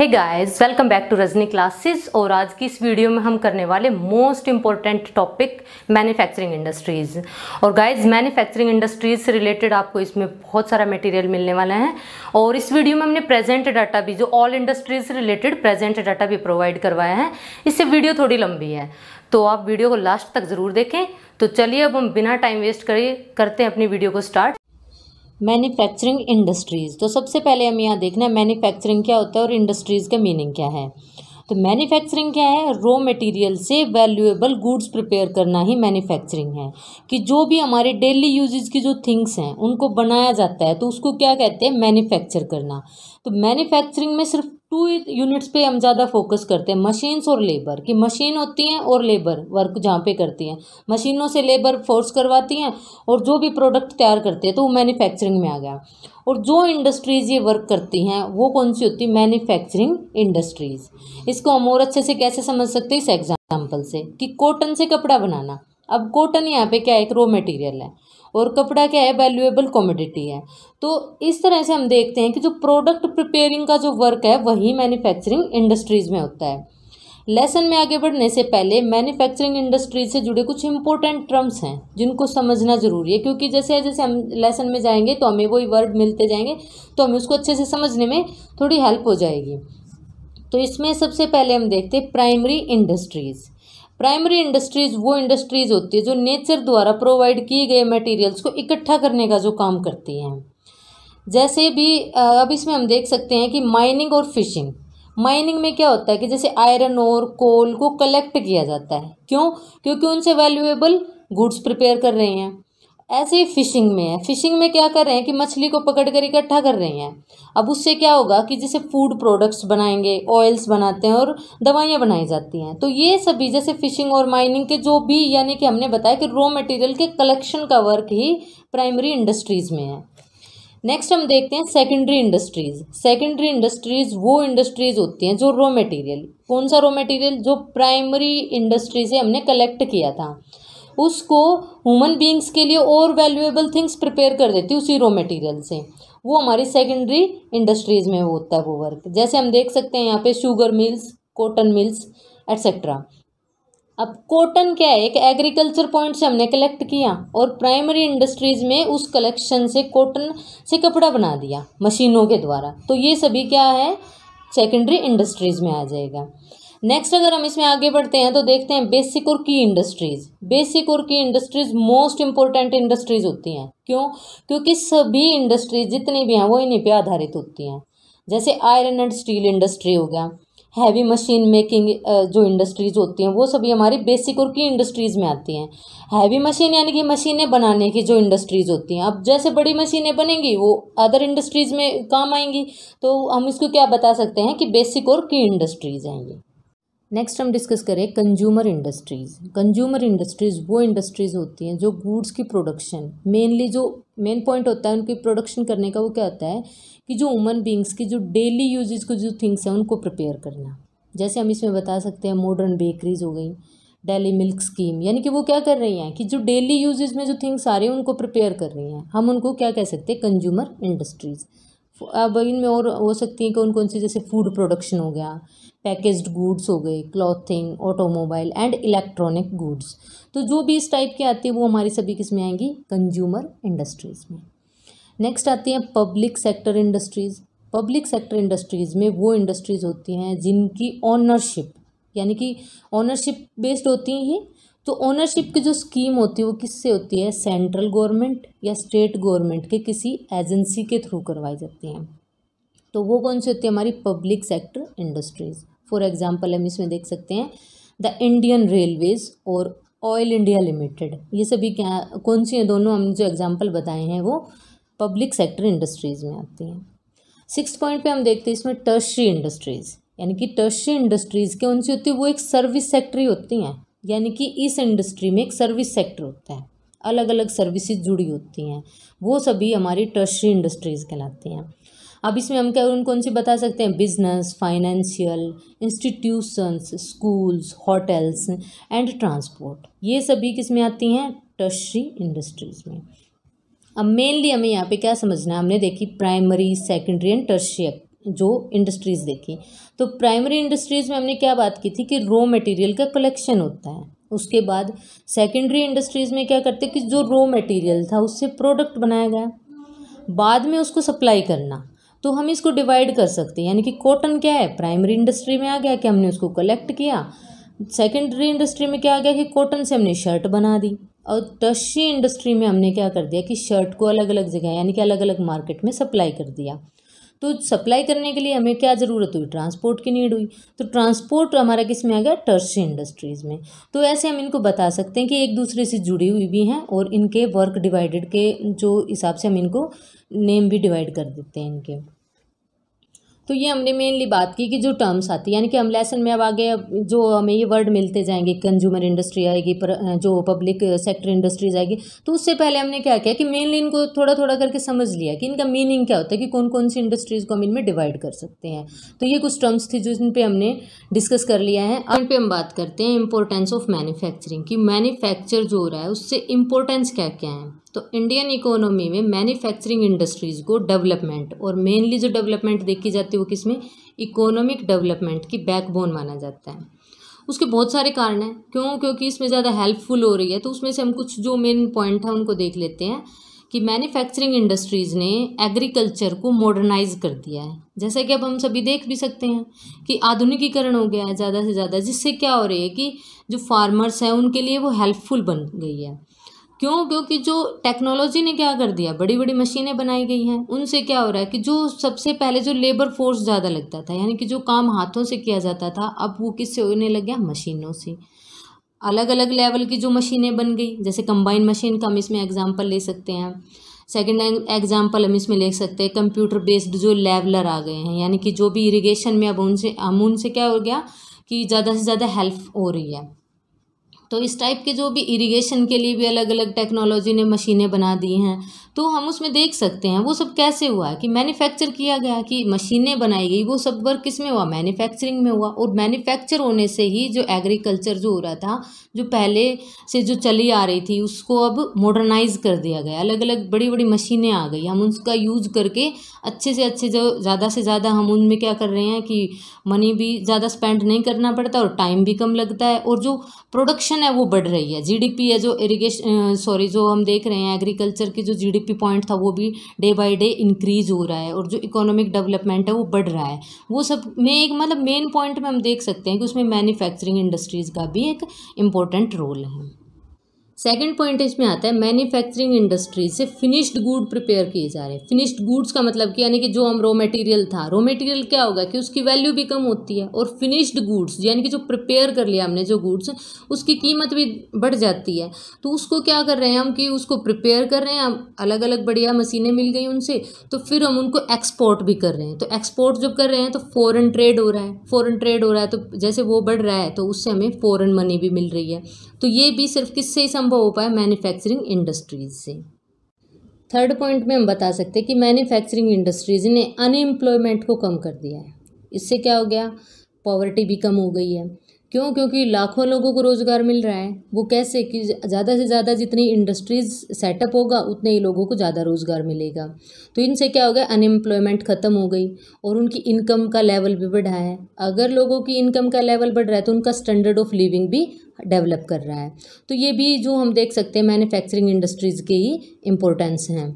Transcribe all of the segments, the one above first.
Hey guys welcome back to Rajni classes और आज की इस वीडियो में हम करने वाले most important topic manufacturing industries और गाइस मैन्युफैक्चरिंग इंडस्ट्रीज़ से रिलेटेड आपको इसमें बहुत सारा मटेरियल मिलने वाला है और इस वीडियो में हमने प्रेजेंट डाटा भी जो ऑल इंडस्ट्रीज से रिलेटेड प्रेजेंट डाटा भी प्रोवाइड करवाया है इससे वीडियो थोड़ी लंबी है तो आप वीडियो को लास्ट तक ज़रूर देखें तो चलिए अब हम बिना टाइम वेस्ट करिए करते हैं अपनी वीडियो को स्टार्ट मैन्युफैक्चरिंग इंडस्ट्रीज़ तो सबसे पहले हम यहाँ देखना है मैन्युफैक्चरिंग क्या होता है और इंडस्ट्रीज़ का मीनिंग क्या है तो मैन्युफैक्चरिंग क्या है रॉ मटेरियल से वैल्यूएबल गुड्स प्रिपेयर करना ही मैन्युफैक्चरिंग है कि जो भी हमारे डेली यूजेज की जो थिंग्स हैं उनको बनाया जाता है तो उसको क्या कहते हैं मैन्युफैक्चर करना तो मैन्युफैक्चरिंग में सिर्फ टू यूनिट्स पे हम ज़्यादा फोकस करते हैं मशीन्स और लेबर कि मशीन होती हैं और लेबर वर्क जहाँ पे करती हैं मशीनों से लेबर फोर्स करवाती हैं और जो भी प्रोडक्ट तैयार करते हैं तो वो मैन्युफैक्चरिंग में आ गया और जो इंडस्ट्रीज़ ये वर्क करती हैं वो कौन सी होती है मैन्युफैक्चरिंग इंडस्ट्रीज़ इसको हम और अच्छे से कैसे समझ सकते हैं इस एग्जाम्पल से कि कॉटन से कपड़ा बनाना अब कॉटन यहाँ पे क्या एक रॉ मटेरियल है और कपड़ा क्या है वैल्यूएबल कॉमोडिटी है तो इस तरह से हम देखते हैं कि जो प्रोडक्ट प्रिपेयरिंग का जो वर्क है वही मैन्युफैक्चरिंग इंडस्ट्रीज़ में होता है लेसन में आगे बढ़ने से पहले मैन्युफैक्चरिंग इंडस्ट्री से जुड़े कुछ इंपॉर्टेंट टर्म्स हैं जिनको समझना ज़रूरी है क्योंकि जैसे जैसे हम लेसन में जाएंगे तो हमें वही वर्ड मिलते जाएंगे तो हमें उसको अच्छे से समझने में थोड़ी हेल्प हो जाएगी तो इसमें सबसे पहले हम देखते हैं प्राइमरी इंडस्ट्रीज़ प्राइमरी इंडस्ट्रीज वो इंडस्ट्रीज होती है जो नेचर द्वारा प्रोवाइड किए गए मटेरियल्स को इकट्ठा करने का जो काम करती हैं जैसे भी अब इसमें हम देख सकते हैं कि माइनिंग और फिशिंग माइनिंग में क्या होता है कि जैसे आयरन और कोल को कलेक्ट किया जाता है क्यों क्योंकि उनसे वैल्यूएबल गुड्स प्रिपेयर कर रहे हैं ऐसे ही फिशिंग में है फिशिंग में क्या कर रहे हैं कि मछली को पकड़ कर इकट्ठा कर रहे हैं अब उससे क्या होगा कि जैसे फूड प्रोडक्ट्स बनाएंगे ऑयल्स बनाते हैं और दवाइयाँ बनाई जाती हैं तो ये सभी जैसे फिशिंग और माइनिंग के जो भी यानी कि हमने बताया कि रॉ मटेरियल के कलेक्शन का वर्क ही प्राइमरी इंडस्ट्रीज़ में है नेक्स्ट हम देखते हैं सेकेंडरी इंडस्ट्रीज़ सेकेंडरी इंडस्ट्रीज़ वो इंडस्ट्रीज़ होती हैं जो रॉ मटेरियल कौन सा रॉ मटेरियल जो प्राइमरी इंडस्ट्री से हमने कलेक्ट किया था उसको ह्यूमन बींग्स के लिए और वैल्यूएबल थिंग्स प्रिपेयर कर देती है उसी रॉ मटेरियल से वो हमारी सेकेंडरी इंडस्ट्रीज़ में होता है वो वर्क जैसे हम देख सकते हैं यहाँ पे sugar mills cotton mills etcetera अब कॉटन क्या है एक एग्रीकल्चर पॉइंट से हमने कलेक्ट किया और प्राइमरी इंडस्ट्रीज़ में उस कलेक्शन से कॉटन से कपड़ा बना दिया मशीनों के द्वारा तो ये सभी क्या है सेकेंडरी इंडस्ट्रीज़ में आ जाएगा नेक्स्ट अगर हम इसमें आगे बढ़ते हैं तो देखते हैं बेसिक और की इंडस्ट्रीज बेसिक और की इंडस्ट्रीज मोस्ट इंपॉर्टेंट इंडस्ट्रीज होती हैं क्यों क्योंकि सभी इंडस्ट्रीज जितनी भी हैं वो इन्हीं पे आधारित होती हैं जैसे आयरन एंड स्टील इंडस्ट्री हो गया हैवी मशीन मेकिंग जो इंडस्ट्रीज होती हैं वो सभी हमारी बेसिक और की इंडस्ट्रीज़ में आती हैं हैवी मशीन यानी कि मशीनें बनाने की जो इंडस्ट्रीज़ होती हैं अब जैसे बड़ी मशीनें बनेंगी वो अदर इंडस्ट्रीज़ में काम आएंगी तो हम इसको क्या बता सकते हैं कि बेसिक और की इंडस्ट्रीज़ हैं ये नेक्स्ट हम डिस्कस करें कंज्यूमर इंडस्ट्रीज़ कंज्यूमर इंडस्ट्रीज़ वो इंडस्ट्रीज़ होती हैं जो गुड्स की प्रोडक्शन मेनली जो मेन पॉइंट होता है उनकी प्रोडक्शन करने का वो क्या होता है कि जो ह्यूमन बींग्स की जो डेली यूजेज को जो थिंग्स हैं उनको प्रिपेयर करना जैसे हम इसमें बता सकते हैं मॉडर्न बेकरीज हो गई डेली मिल्क स्कीम यानी कि वो क्या कर रही हैं कि जो डेली यूजेज में जो थिंग्स आ रही हैं उनको प्रिपेयर कर रही हैं हम उनको क्या कह सकते हैं कंज्यूमर इंडस्ट्रीज़ अब इनमें और हो सकती हैं कौन कौन सी जैसे फूड प्रोडक्शन हो गया पैकेज गुड्स हो गए clothing automobile and electronic goods तो जो भी इस टाइप के आते हैं वो हमारी सभी किस में आएंगी कंज्यूमर इंडस्ट्रीज़ में नेक्स्ट आती हैं public sector industries public sector industries में वो इंडस्ट्रीज़ होती हैं जिनकी ऑनरशिप यानी कि ऑनरशिप बेस्ड होती हैं तो ओनरशिप की जो स्कीम होती है वो किससे होती है सेंट्रल गवर्नमेंट या स्टेट गवर्नमेंट के किसी एजेंसी के थ्रू करवाई जाती हैं तो वो कौन सी होती है हमारी public sector industries for example हम इसमें देख सकते हैं द इंडियन रेलवेज़ और ऑयल इंडिया लिमिटेड ये सभी क्या कौन सी हैं दोनों हमने जो एग्जाम्पल बताए हैं वो पब्लिक सेक्टर इंडस्ट्रीज़ में आती हैं सिक्स पॉइंट पे हम देखते हैं इसमें टर्शरी इंडस्ट्रीज़ यानी कि टर्शरी इंडस्ट्रीज़ के उनसे होती है वो एक सर्विस सेक्टर ही होती हैं यानी कि इस इंडस्ट्री में एक सर्विस सेक्टर होता है अलग अलग सर्विसेज जुड़ी होती हैं वो सभी हमारी टर्शरी इंडस्ट्रीज़ कहलाती हैं अब इसमें हम क्या उन कौन सी बता सकते हैं business financial institutions schools hotels and transport ये सभी किस में आती हैं टर्शरी इंडस्ट्रीज़ में अब मेनली हमें यहाँ पे क्या समझना है हमने देखी प्राइमरी सेकेंडरी एंड टर्शरी जो इंडस्ट्रीज़ देखी तो प्राइमरी इंडस्ट्रीज़ में हमने क्या बात की थी कि रॉ मटेरियल का कलेक्शन होता है उसके बाद सेकेंडरी इंडस्ट्रीज़ में क्या करते कि जो रॉ मटेरियल था उससे प्रोडक्ट बनाया गया बाद में उसको सप्लाई करना तो हम इसको डिवाइड कर सकते हैं यानी कि कॉटन क्या है प्राइमरी इंडस्ट्री में आ गया कि हमने उसको कलेक्ट किया सेकेंडरी इंडस्ट्री में क्या आ गया कि कॉटन से हमने शर्ट बना दी और टर्शी इंडस्ट्री में हमने क्या कर दिया कि शर्ट को अलग अलग जगह यानी कि अलग अलग मार्केट में सप्लाई कर दिया तो सप्लाई करने के लिए हमें क्या ज़रूरत हुई ट्रांसपोर्ट की नीड हुई तो ट्रांसपोर्ट हमारा किस में आ गया टर्सरी इंडस्ट्रीज़ में तो ऐसे हम इनको बता सकते हैं कि एक दूसरे से जुड़ी हुई भी हैं और इनके वर्क डिवाइडेड के जो हिसाब से हम इनको नेम भी डिवाइड कर देते हैं इनके तो ये हमने मेनली बात की कि जो टर्म्स आती है यानी कि हम लेसन में अब आगे जो हमें ये वर्ड मिलते जाएंगे कंज्यूमर इंडस्ट्री आएगी पर जो पब्लिक सेक्टर इंडस्ट्रीज आएगी तो उससे पहले हमने क्या किया कि मेनली इनको थोड़ा थोड़ा करके समझ लिया कि इनका मीनिंग क्या होता है कि कौन कौन सी इंडस्ट्रीज़ को हम इनमें डिवाइड कर सकते हैं तो ये कुछ टर्म्स थी जो इन पर हमने डिस्कस कर लिया है अब इन पर हम बात करते हैं इंपॉर्टेंस ऑफ मैन्युफैक्चरिंग कि मैन्युफैक्चर जो हो रहा है उससे इम्पोर्टेंस क्या क्या है तो इंडियन इकोनॉमी में मैन्युफैक्चरिंग इंडस्ट्रीज़ को डेवलपमेंट और मेनली जो डेवलपमेंट देखी जाती है वो किसमें इकोनॉमिक डेवलपमेंट की बैकबोन माना जाता है उसके बहुत सारे कारण हैं क्यों क्योंकि इसमें ज़्यादा हेल्पफुल हो रही है तो उसमें से हम कुछ जो मेन पॉइंट है उनको देख लेते हैं कि मैन्युफैक्चरिंग इंडस्ट्रीज़ ने एग्रीकल्चर को मॉडर्नाइज कर दिया है जैसा कि अब हम सभी देख भी सकते हैं कि आधुनिकीकरण हो गया है ज़्यादा से ज़्यादा जिससे क्या हो रही है कि जो फार्मर्स हैं उनके लिए वो हेल्पफुल बन गई है क्यों क्योंकि जो टेक्नोलॉजी ने क्या कर दिया बड़ी बड़ी मशीनें बनाई गई हैं उनसे क्या हो रहा है कि जो सबसे पहले जो लेबर फोर्स ज़्यादा लगता था यानी कि जो काम हाथों से किया जाता था अब वो किससे होने लग गया मशीनों से अलग अलग लेवल की जो मशीनें बन गई जैसे कंबाइन मशीन का हम इसमें एग्जाम्पल ले सकते हैं सेकेंड एग्जाम्पल हम इसमें ले सकते हैं कंप्यूटर बेस्ड जो लेवलर आ गए हैं यानी कि जो भी इरीगेशन में अब उनसे हम उनसे क्या हो गया कि ज़्यादा से ज़्यादा हेल्प हो रही है तो इस टाइप के जो भी इरिगेशन के लिए भी अलग अलग टेक्नोलॉजी ने मशीनें बना दी हैं तो हम उसमें देख सकते हैं वो सब कैसे हुआ कि मैन्युफैक्चर किया गया कि मशीनें बनाई गई वो सब वर्क किस में हुआ मैन्युफैक्चरिंग में हुआ और मैन्युफैक्चर होने से ही जो एग्रीकल्चर जो हो रहा था जो पहले से जो चली आ रही थी उसको अब मॉडर्नाइज कर दिया गया अलग अलग बड़ी बड़ी मशीनें आ गई हम उसका यूज करके अच्छे से अच्छे जो ज़्यादा से ज़्यादा हम उनमें क्या कर रहे हैं कि मनी भी ज़्यादा स्पेंड नहीं करना पड़ता और टाइम भी कम लगता है और जो प्रोडक्शन है वो बढ़ रही है जी है जो इरीगेशन सॉरी जो हम देख रहे हैं एग्रीकल्चर की जो जी पी पॉइंट था वो भी डे बाई डे इंक्रीज हो रहा है और जो इकोनॉमिक डेवलपमेंट है वो बढ़ रहा है वो सब में एक मतलब मेन पॉइंट में हम देख सकते हैं कि उसमें मैन्युफैक्चरिंग इंडस्ट्रीज़ का भी एक इम्पॉर्टेंट रोल है सेकेंड पॉइंट इसमें आता है मैन्युफैक्चरिंग इंडस्ट्री से फिनिश्ड गुड प्रिपेयर किए जा रहे हैं फिनिश्ड गुड्स का मतलब कि यानी कि जो हम रॉ मटेरियल था रॉ मटेरियल क्या होगा कि उसकी वैल्यू भी कम होती है और फिनिश्ड गुड्स यानी कि जो प्रिपेयर कर लिया हमने जो गुड्स उसकी कीमत भी बढ़ जाती है तो उसको क्या कर रहे हैं हम कि उसको प्रिपेयर कर रहे हैं हम अलग अलग बढ़िया मशीनें मिल गई उनसे तो फिर हम उनको एक्सपोर्ट भी कर रहे हैं तो एक्सपोर्ट जब कर रहे हैं तो फ़ॉरन ट्रेड हो रहा है फ़ॉरन ट्रेड हो रहा है तो जैसे वो बढ़ रहा है तो उससे हमें फ़ॉरन मनी भी मिल रही है तो ये भी सिर्फ किससे ही संभव हो पाए मैन्युफैक्चरिंग इंडस्ट्रीज से थर्ड पॉइंट में हम बता सकते हैं कि मैन्युफैक्चरिंग इंडस्ट्रीज ने अनएम्प्लॉयमेंट को कम कर दिया है इससे क्या हो गया पॉवर्टी भी कम हो गई है क्यों क्योंकि लाखों लोगों को रोज़गार मिल रहा है वो कैसे कि ज़्यादा से ज़्यादा जितनी इंडस्ट्रीज़ सेटअप होगा उतने ही लोगों को ज़्यादा रोज़गार मिलेगा तो इनसे क्या हो गया अनएम्प्लॉयमेंट ख़त्म हो गई और उनकी इनकम का लेवल भी बढ़ा है अगर लोगों की इनकम का लेवल बढ़ रहा है तो उनका स्टैंडर्ड ऑफ लिविंग भी डेवलप कर रहा है तो ये भी जो हम देख सकते हैं मैन्युफैक्चरिंग इंडस्ट्रीज़ के ही इम्पोर्टेंस हैं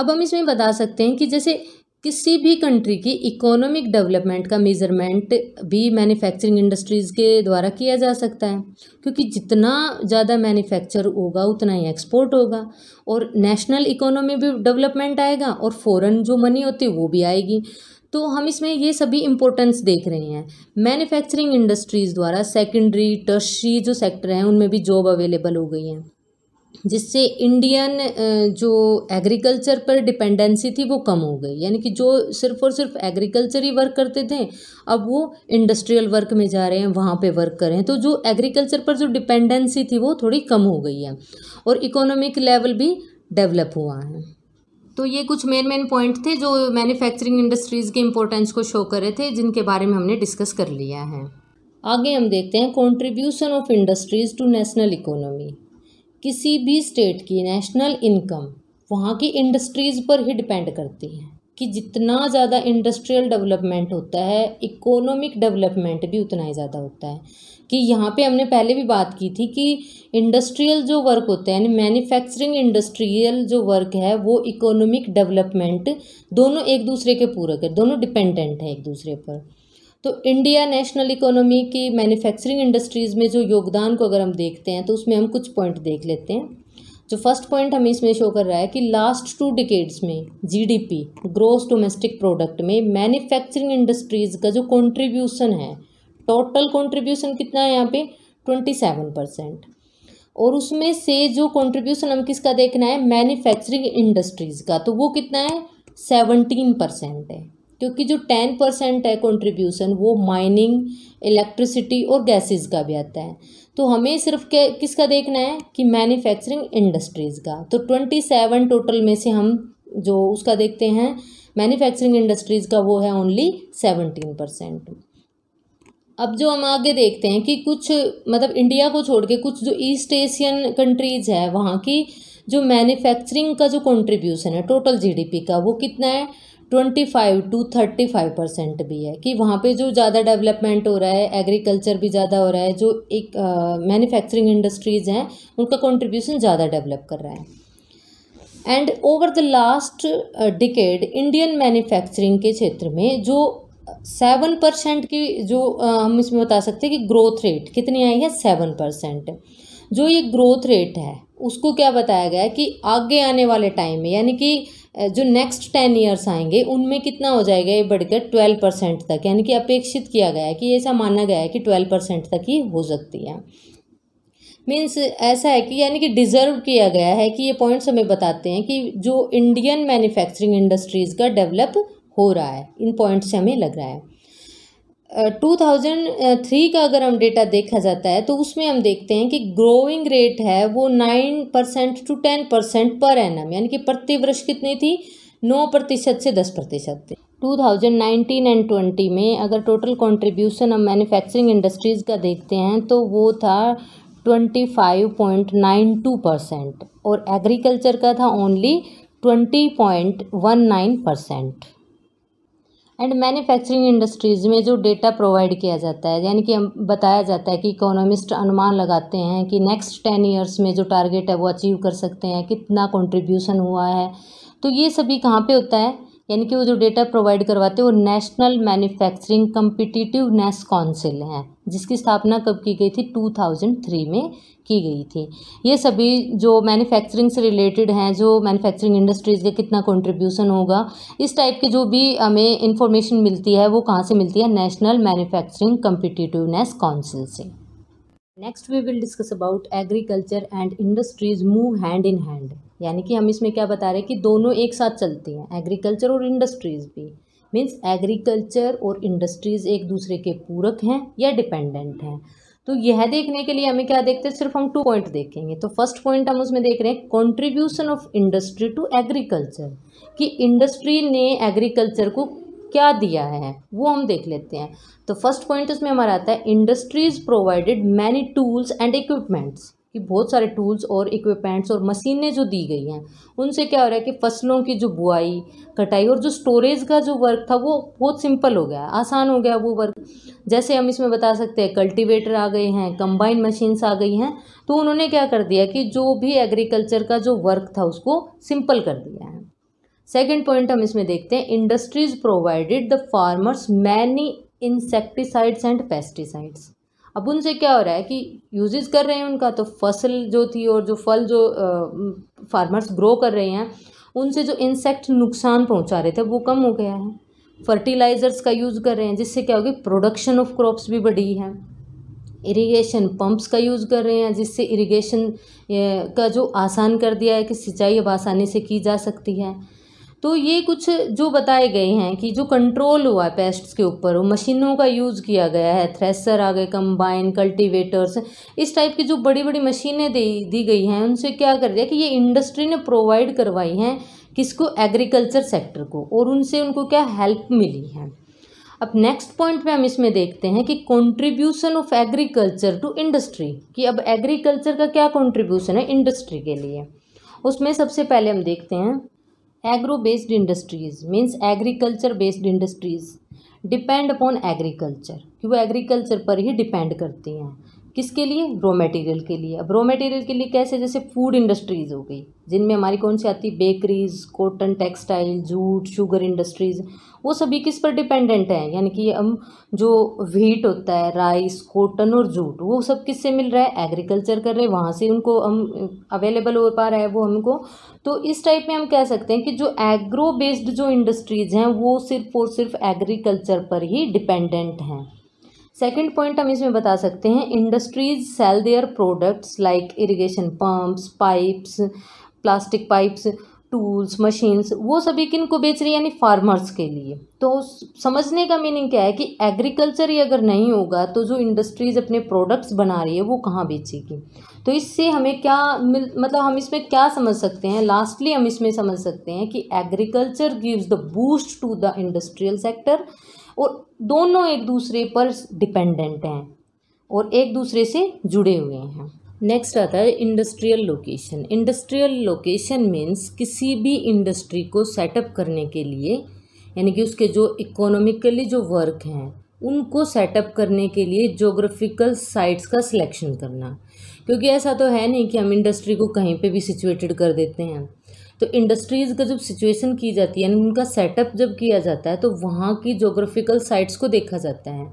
अब हम इसमें बता सकते हैं कि जैसे किसी भी कंट्री की इकोनॉमिक डेवलपमेंट का मेज़रमेंट भी मैन्युफैक्चरिंग इंडस्ट्रीज़ के द्वारा किया जा सकता है क्योंकि जितना ज़्यादा मैन्युफैक्चर होगा उतना ही एक्सपोर्ट होगा और नेशनल इकोनॉमी भी डेवलपमेंट आएगा और फॉरेन जो मनी होती है वो भी आएगी तो हम इसमें ये सभी इम्पोर्टेंस देख रहे हैं मैन्युफैक्चरिंग इंडस्ट्रीज़ द्वारा सेकेंडरी टर्सरी जो सेक्टर हैं उनमें भी जॉब अवेलेबल हो गई हैं जिससे इंडियन जो एग्रीकल्चर पर डिपेंडेंसी थी वो कम हो गई यानी कि जो सिर्फ और सिर्फ एग्रीकल्चर ही वर्क करते थे अब वो इंडस्ट्रियल वर्क में जा रहे हैं वहाँ पे वर्क कर रहे हैं तो जो एग्रीकल्चर पर जो डिपेंडेंसी थी वो थोड़ी कम हो गई है और इकोनॉमिक लेवल भी डेवलप हुआ है तो ये कुछ मेन मेन पॉइंट थे जो मैन्युफैक्चरिंग इंडस्ट्रीज़ के इंपॉर्टेंस को शो कर रहे थे जिनके बारे में हमने डिस्कस कर लिया है आगे हम देखते हैं contribution of industries to national economy किसी भी स्टेट की नेशनल इनकम वहाँ की इंडस्ट्रीज़ पर ही डिपेंड करती है कि जितना ज़्यादा इंडस्ट्रियल डेवलपमेंट होता है इकोनॉमिक डेवलपमेंट भी उतना ही ज़्यादा होता है कि यहाँ पे हमने पहले भी बात की थी कि इंडस्ट्रियल जो वर्क होते हैं यानी मैन्युफैक्चरिंग इंडस्ट्रियल जो वर्क है वो इकोनॉमिक डेवलपमेंट दोनों एक दूसरे के पूरक है दोनों डिपेंडेंट हैं एक दूसरे पर तो इंडिया नेशनल इकोनॉमी की मैन्युफैक्चरिंग इंडस्ट्रीज़ में जो योगदान को अगर हम देखते हैं तो उसमें हम कुछ पॉइंट देख लेते हैं जो फर्स्ट पॉइंट हमें इसमें शो कर रहा है कि लास्ट टू डिकेड्स में जीडीपी ग्रोस डोमेस्टिक प्रोडक्ट में मैन्युफैक्चरिंग इंडस्ट्रीज़ का जो कंट्रीब्यूशन है टोटल कंट्रीब्यूशन कितना है यहाँ पे ट्वेंटी सेवन परसेंट और उसमें से जो कंट्रीब्यूशन हम किसका देखना है मैन्युफैक्चरिंग इंडस्ट्रीज़ का तो वो कितना है सेवनटीन परसेंट है क्योंकि जो टेन परसेंट है कंट्रीब्यूशन वो माइनिंग इलेक्ट्रिसिटी और गैसेस का भी आता है तो हमें सिर्फ के किसका देखना है कि मैन्युफैक्चरिंग इंडस्ट्रीज़ का तो ट्वेंटी सेवन टोटल में से हम जो उसका देखते हैं मैन्युफैक्चरिंग इंडस्ट्रीज़ का वो है ओनली सेवनटीन परसेंट अब जो हम आगे देखते हैं कि कुछ मतलब इंडिया को छोड़ के कुछ जो ईस्ट एशियन कंट्रीज़ है वहाँ की जो मैन्युफैक्चरिंग का जो कंट्रीब्यूशन है टोटल जीडीपी का वो कितना है twenty five to thirty five percent भी है कि वहाँ पे जो ज़्यादा डेवलपमेंट हो रहा है एग्रीकल्चर भी ज़्यादा हो रहा है जो एक मैन्युफैक्चरिंग इंडस्ट्रीज़ हैं उनका कंट्रीब्यूशन ज़्यादा डेवलप कर रहा है and over the last decade Indian manufacturing के क्षेत्र में जो सेवन परसेंट की जो uh, हम इसमें बता सकते हैं कि ग्रोथ रेट कितनी आई है सेवन परसेंट जो ये ग्रोथ रेट है उसको क्या बताया गया है कि आगे आने वाले टाइम में यानी कि जो नेक्स्ट टेन ईयर्स आएंगे उनमें कितना हो जाएगा ये बढ़कर ट्वेल्व परसेंट तक यानी कि अपेक्षित किया गया है कि ऐसा माना गया है कि ट्वेल्व परसेंट तक ही हो सकती है मीन्स ऐसा है कि यानी कि डिज़र्व किया गया है कि ये पॉइंट्स हमें बताते हैं कि जो इंडियन मैन्युफैक्चरिंग इंडस्ट्रीज़ का डेवलप हो रहा है इन पॉइंट्स से हमें लग रहा है टू थाउजेंड थ्री का अगर हम डेटा देखा जाता है तो उसमें हम देखते हैं कि ग्रोइंग रेट है वो nine percent to ten percent per annum यानी कि प्रतिवर्ष कितनी थी नौ प्रतिशत से दस प्रतिशत थी two thousand nineteen and twenty में अगर टोटल कंट्रीब्यूशन हम मैन्युफैक्चरिंग इंडस्ट्रीज़ का देखते हैं तो वो था twenty five point nine two percent और एग्रीकल्चर का था only twenty point one nine percent and manufacturing industries में जो डेटा प्रोवाइड किया जाता है यानी कि बताया जाता है कि इकोनॉमिस्ट अनुमान लगाते हैं कि नेक्स्ट टेन ईयर्स में जो टारगेट है वो अचीव कर सकते हैं कितना कंट्रीब्यूशन हुआ है तो ये सभी कहाँ पे होता है यानी कि वो जो डेटा प्रोवाइड करवाते हैं वो नेशनल मैन्युफैक्चरिंग नेस काउंसिल हैं जिसकी स्थापना कब की गई थी 2003 में की गई थी ये सभी जो मैन्युफैक्चरिंग से रिलेटेड हैं जो मैन्युफैक्चरिंग इंडस्ट्रीज़ का कितना कंट्रीब्यूशन होगा इस टाइप की जो भी हमें इंफॉर्मेशन मिलती है वो कहाँ से मिलती है नेशनल मैन्युफैक्चरिंग कम्पिटिटिवनेस काउंसिल से next we will discuss about agriculture and industries move hand in hand यानी कि हम इसमें क्या बता रहे हैं कि दोनों एक साथ चलती हैं एग्रीकल्चर और इंडस्ट्रीज भी मीन्स एग्रीकल्चर और इंडस्ट्रीज एक दूसरे के पूरक हैं या डिपेंडेंट हैं तो यह देखने के लिए हमें क्या देखते हैं सिर्फ हम टू पॉइंट देखेंगे तो फर्स्ट पॉइंट हम उसमें देख रहे हैं contribution of industry to agriculture कि इंडस्ट्री ने एग्रीकल्चर को क्या दिया है वो हम देख लेते हैं तो फर्स्ट पॉइंट इसमें हमारा आता है industries provided many tools and equipments कि बहुत सारे टूल्स और इक्विपमेंट्स और मशीनें जो दी गई हैं उनसे क्या हो रहा है कि फसलों की जो बुआई कटाई और जो स्टोरेज का जो वर्क था वो बहुत सिंपल हो गया आसान हो गया वो वर्क जैसे हम इसमें बता सकते हैं कल्टीवेटर आ गए हैं कंबाइन मशीन्स आ गई हैं तो उन्होंने क्या कर दिया कि जो भी एग्रीकल्चर का जो वर्क था उसको सिंपल कर दिया है सेकेंड पॉइंट हम इसमें देखते हैं industries provided the farmers many insecticides and pesticides अब उनसे क्या हो रहा है कि यूजेज कर रहे हैं उनका तो फसल जो थी और जो फल जो फार्मर्स ग्रो कर रहे हैं उनसे जो इंसेक्ट नुकसान पहुंचा रहे थे वो कम हो गया है फर्टिलाइज़र्स का यूज़ कर रहे हैं जिससे क्या होगी प्रोडक्शन ऑफ क्रॉप्स भी बढ़ी है इरिगेशन पंप्स का यूज़ कर रहे हैं जिससे इरिगेशन का जो आसान कर दिया है कि सिंचाई अब आसानी से की जा सकती है तो ये कुछ जो बताए गए हैं कि जो कंट्रोल हुआ है पेस्ट्स के ऊपर वो मशीनों का यूज़ किया गया है थ्रेसर आ गए कंबाइन कल्टीवेटर्स इस टाइप की जो बड़ी बड़ी मशीनें दी दी गई हैं उनसे क्या कर दिया कि ये इंडस्ट्री ने प्रोवाइड करवाई हैं किसको एग्रीकल्चर सेक्टर को और उनसे उनको क्या हेल्प मिली है अब नेक्स्ट पॉइंट में हम इसमें देखते हैं कि contribution of agriculture to industry कि अब एग्रीकल्चर का क्या कॉन्ट्रीब्यूशन है इंडस्ट्री के लिए उसमें सबसे पहले हम देखते हैं agro based industries means agriculture based industries depend upon agriculture क्यों एग्रीकल्चर पर ही डिपेंड करती हैं किसके लिए रॉ मटेरियल के लिए अब रॉ मटेरियल के लिए कैसे जैसे फूड इंडस्ट्रीज़ हो गई जिनमें हमारी कौन सी आती है bakeries cotton textile jute sugar industries वो सभी किस पर डिपेंडेंट हैं यानी कि हम जो व्हीट होता है राइस कॉटन और जूट वो सब किससे मिल रहा है एग्रीकल्चर कर रहे हैं वहाँ से उनको हम अवेलेबल हो पा रहा है वो हमको तो इस टाइप में हम कह सकते हैं कि जो एग्रो बेस्ड जो इंडस्ट्रीज़ हैं वो सिर्फ और सिर्फ एग्रीकल्चर पर ही डिपेंडेंट हैं सेकेंड पॉइंट हम इसमें बता सकते हैं industries sell their products like irrigation pumps pipes plastic pipes tools machines वो सभी किन को बेच रही है यानी फार्मर्स के लिए तो समझने का मीनिंग क्या है कि एग्रीकल्चर ही अगर नहीं होगा तो जो इंडस्ट्रीज अपने प्रोडक्ट्स बना रही है वो कहाँ बेचेगी तो इससे हमें क्या मिल मतलब हम इसमें क्या समझ सकते हैं लास्टली हम इसमें समझ सकते हैं कि agriculture gives the boost to the industrial sector और दोनों एक दूसरे पर डिपेंडेंट हैं और एक दूसरे से जुड़े हुए हैं नेक्स्ट आता है industrial location industrial location means किसी भी इंडस्ट्री को सेटअप करने के लिए यानी कि उसके जो इकोनॉमिकली जो वर्क हैं उनको सेटअप करने के लिए जोग्राफिकल साइट्स का सिलेक्शन करना क्योंकि ऐसा तो है नहीं कि हम इंडस्ट्री को कहीं पे भी सिचुएटेड कर देते हैं तो इंडस्ट्रीज़ का जब सिचुएशन की जाती है यानी उनका सेटअप जब किया जाता है तो वहाँ की जोग्राफिकल साइट्स को देखा जाता है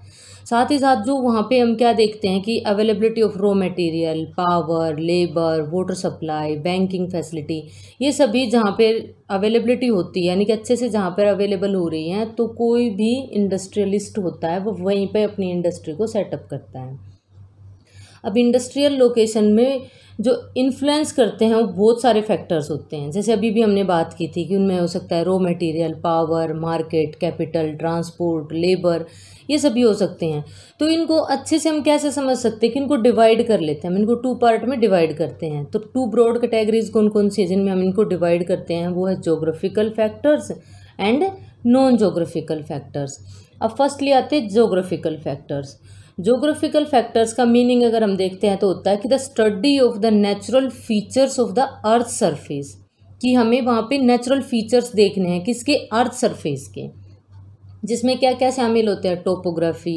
साथ ही साथ जो वहाँ पे हम क्या देखते हैं कि availability of raw material power labour water supply banking facility ये सभी जहाँ पे अवेलेबिलिटी होती है यानी कि अच्छे से जहाँ पर अवेलेबल हो रही हैं तो कोई भी इंडस्ट्रियलिस्ट होता है वो वहीं पर अपनी इंडस्ट्री को सेटअप करता है अब इंडस्ट्रियल लोकेशन में जो इन्फ्लुएंस करते हैं वो बहुत सारे फैक्टर्स होते हैं जैसे अभी भी हमने बात की थी कि उनमें हो सकता है raw material power market capital transport labour ये सभी हो सकते हैं तो इनको अच्छे से हम कैसे समझ सकते हैं कि इनको डिवाइड कर लेते हैं हम इनको टू पार्ट में डिवाइड करते हैं तो टू ब्रॉड कैटेगरीज कौन कौन सी है जिनमें हम इनको डिवाइड करते हैं वो है geographical factors and non geographical factors अब फर्स्टली आते हैं जोग्राफिकल फैक्टर्स जोग्राफिकल फैक्टर्स का मीनिंग अगर हम देखते हैं तो होता है कि the study of the natural features of the earth surface कि हमें वहाँ पे नेचुरल फीचर्स देखने हैं किसके अर्थ सरफेस के जिसमें क्या क्या शामिल होते हैं टोपोग्राफी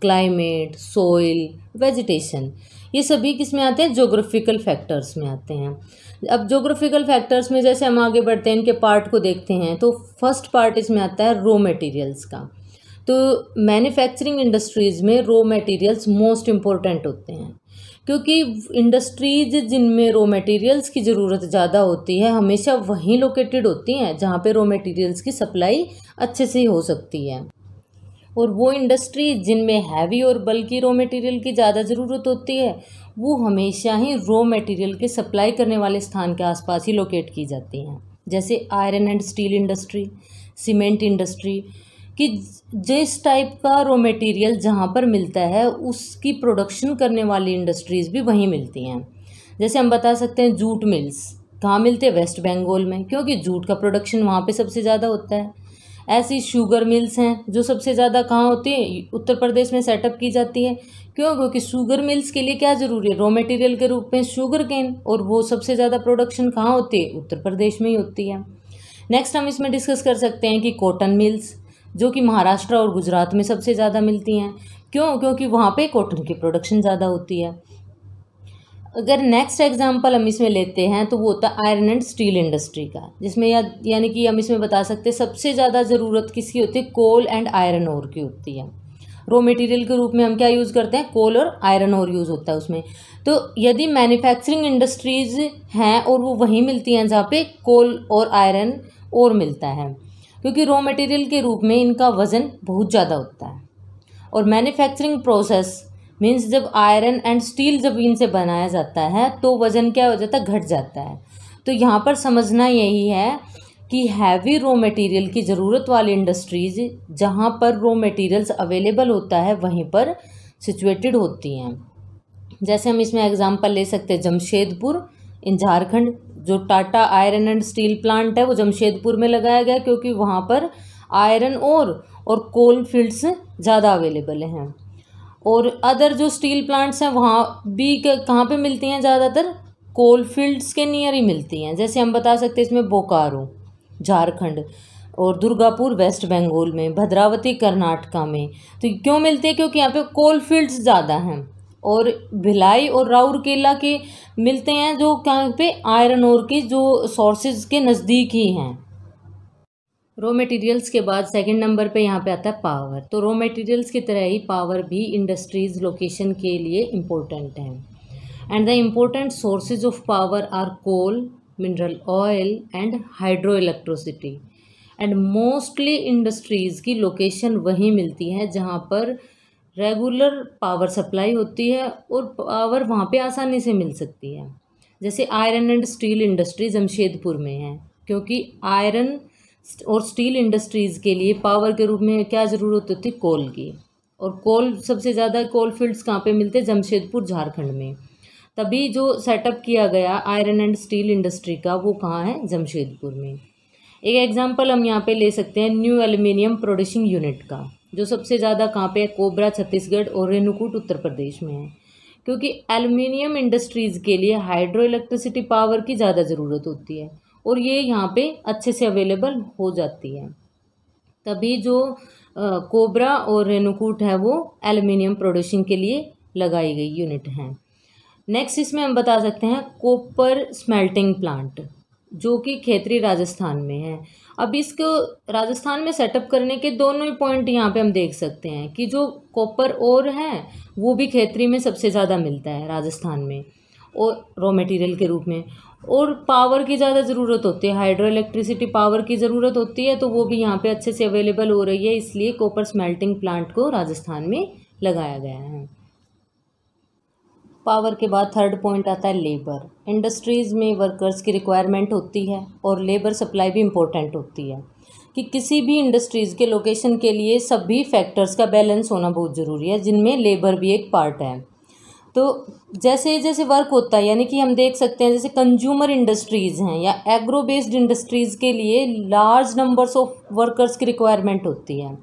क्लाइमेट सोइल वेजिटेशन ये सभी किस में आते हैं जोग्राफिकल फैक्टर्स में आते हैं अब जोग्राफिकल फैक्टर्स में जैसे हम आगे बढ़ते हैं इनके पार्ट को देखते हैं तो फर्स्ट पार्ट इसमें आता है रॉ मटेरियल्स का तो मैन्युफैक्चरिंग इंडस्ट्रीज़ में रॉ मटेरियल्स मोस्ट इम्पोर्टेंट होते हैं क्योंकि इंडस्ट्रीज जिनमें रॉ मटेरियल्स की ज़रूरत ज़्यादा होती है हमेशा वहीं लोकेटेड होती हैं जहाँ पे रॉ मटेरियल्स की सप्लाई अच्छे से हो सकती है और वो इंडस्ट्री जिनमें हैवी और बल्कि रॉ मटेरियल की ज़्यादा ज़रूरत होती है वो हमेशा ही रॉ मटेरियल के सप्लाई करने वाले स्थान के आसपास ही लोकेट की जाती हैं जैसे iron and steel industry cement industry कि जिस टाइप का रॉ मटेरियल जहाँ पर मिलता है उसकी प्रोडक्शन करने वाली इंडस्ट्रीज़ भी वहीं मिलती हैं जैसे हम बता सकते हैं जूट मिल्स कहाँ मिलते हैं वेस्ट बंगाल में क्योंकि जूट का प्रोडक्शन वहाँ पे सबसे ज़्यादा होता है ऐसी शुगर मिल्स हैं जो सबसे ज़्यादा कहाँ होती है उत्तर प्रदेश में सेटअप की जाती है क्यों क्योंकि शुगर मिल्स के लिए क्या ज़रूरी है रॉ मटेरियल के रूप में शुगर केन और वो सबसे ज़्यादा प्रोडक्शन कहाँ होती है उत्तर प्रदेश में ही होती है नेक्स्ट हम इसमें डिस्कस कर सकते हैं कि कॉटन मिल्स जो कि महाराष्ट्र और गुजरात में सबसे ज़्यादा मिलती हैं क्यों क्योंकि वहाँ पे कॉटन की प्रोडक्शन ज़्यादा होती है अगर नेक्स्ट एग्जाम्पल हम इसमें लेते हैं तो वो होता है आयरन एंड स्टील इंडस्ट्री का जिसमें या यानी कि हम इसमें बता सकते हैं सबसे ज़्यादा ज़रूरत किसकी होती है कोल एंड आयरन और की होती है रॉ मटेरियल के रूप में हम क्या यूज़ करते हैं कोल और आयरन और यूज़ होता है उसमें तो यदि मैन्युफैक्चरिंग इंडस्ट्रीज़ हैं और वो वहीं मिलती हैं जहाँ पे कोल और आयरन और मिलता है क्योंकि रॉ मटेरियल के रूप में इनका वज़न बहुत ज़्यादा होता है और मैन्युफैक्चरिंग प्रोसेस मीन्स जब आयरन एंड स्टील जब इनसे बनाया जाता है तो वज़न क्या हो जाता है घट जाता है तो यहाँ पर समझना यही है कि हैवी रॉ मटेरियल की ज़रूरत वाली इंडस्ट्रीज़ जहाँ पर रॉ मटेरियल्स अवेलेबल होता है वहीं पर सिचुएटेड होती हैं जैसे हम इसमें एग्ज़ाम्पल ले सकते हैं जमशेदपुर इन झारखंड जो Tata iron and steel plant है वो जमशेदपुर में लगाया गया क्योंकि वहाँ पर आयरन और और कोल फील्ड्स ज़्यादा अवेलेबल हैं और अदर जो स्टील प्लांट्स हैं वहाँ भी कहाँ पे मिलती हैं ज़्यादातर कोल फील्ड्स के नियर ही मिलती हैं जैसे हम बता सकते हैं इसमें बोकारो झारखंड और दुर्गापुर वेस्ट बंगाल में भद्रावती कर्नाटका में तो क्यों मिलती है क्योंकि यहाँ पे कोल फील्ड्स ज़्यादा हैं और भिलाई और राउरकेला के मिलते हैं जो कहाँ पे आयरन और के जो सोर्सेज के नज़दीक ही हैं रॉ मटेरियल्स के बाद सेकंड नंबर पे यहाँ पे आता है पावर तो रॉ मटेरियल्स की तरह ही पावर भी इंडस्ट्रीज़ लोकेशन के लिए इम्पोर्टेंट हैं and the important sources of power are coal mineral oil and hydro electricity and mostly industries की लोकेशन वहीं मिलती है जहाँ पर रेगुलर पावर सप्लाई होती है और पावर वहाँ पे आसानी से मिल सकती है जैसे iron and steel industry Jamshedpur में है क्योंकि आयरन और स्टील इंडस्ट्रीज़ के लिए पावर के रूप में क्या ज़रूरत होती कोल की और कोल सबसे ज़्यादा कोल फील्ड्स कहाँ पे मिलते जमशेदपुर झारखंड में तभी जो सेटअप किया गया आयरन एंड स्टील इंडस्ट्री का वो कहाँ है जमशेदपुर में एक एग्ज़ाम्पल हम यहाँ पे ले सकते हैं न्यू एल्यूमिनियम प्रोड्यूसिंग यूनिट का जो सबसे ज़्यादा कहाँ पे है कोबरा छत्तीसगढ़ और रेणुकूट उत्तर प्रदेश में है क्योंकि एल्युमिनियम इंडस्ट्रीज़ के लिए हाइड्रो इलेक्ट्रिसिटी पावर की ज़्यादा ज़रूरत होती है और ये यहाँ पे अच्छे से अवेलेबल हो जाती है तभी जो आ, कोबरा और रेणुकूट है वो एल्युमिनियम प्रोड्यूसिंग के लिए लगाई गई यूनिट हैं नेक्स्ट इसमें हम बता सकते हैं कोपर स्मेल्टिंग प्लांट जो कि खेतरी राजस्थान में है अब इसको राजस्थान में सेटअप करने के दोनों ही पॉइंट यहाँ पे हम देख सकते हैं कि जो कॉपर और है वो भी खेतरी में सबसे ज़्यादा मिलता है राजस्थान में और रॉ मटेरियल के रूप में और पावर की ज़्यादा ज़रूरत होती है हाइड्रो इलेक्ट्रिसिटी पावर की ज़रूरत होती है तो वो भी यहाँ पे अच्छे से अवेलेबल हो रही है इसलिए कॉपर स्मेल्टिंग प्लांट को राजस्थान में लगाया गया है पावर के बाद थर्ड पॉइंट आता है लेबर इंडस्ट्रीज़ में वर्कर्स की रिक्वायरमेंट होती है और लेबर सप्लाई भी इम्पोर्टेंट होती है कि किसी भी इंडस्ट्रीज़ के लोकेशन के लिए सभी फैक्टर्स का बैलेंस होना बहुत ज़रूरी है जिनमें लेबर भी एक पार्ट है तो जैसे जैसे वर्क होता है यानी कि हम देख सकते हैं जैसे कंज्यूमर इंडस्ट्रीज़ हैं या एग्रो बेस्ड इंडस्ट्रीज़ के लिए लार्ज नंबर्स ऑफ वर्कर्स की रिक्वायरमेंट होती है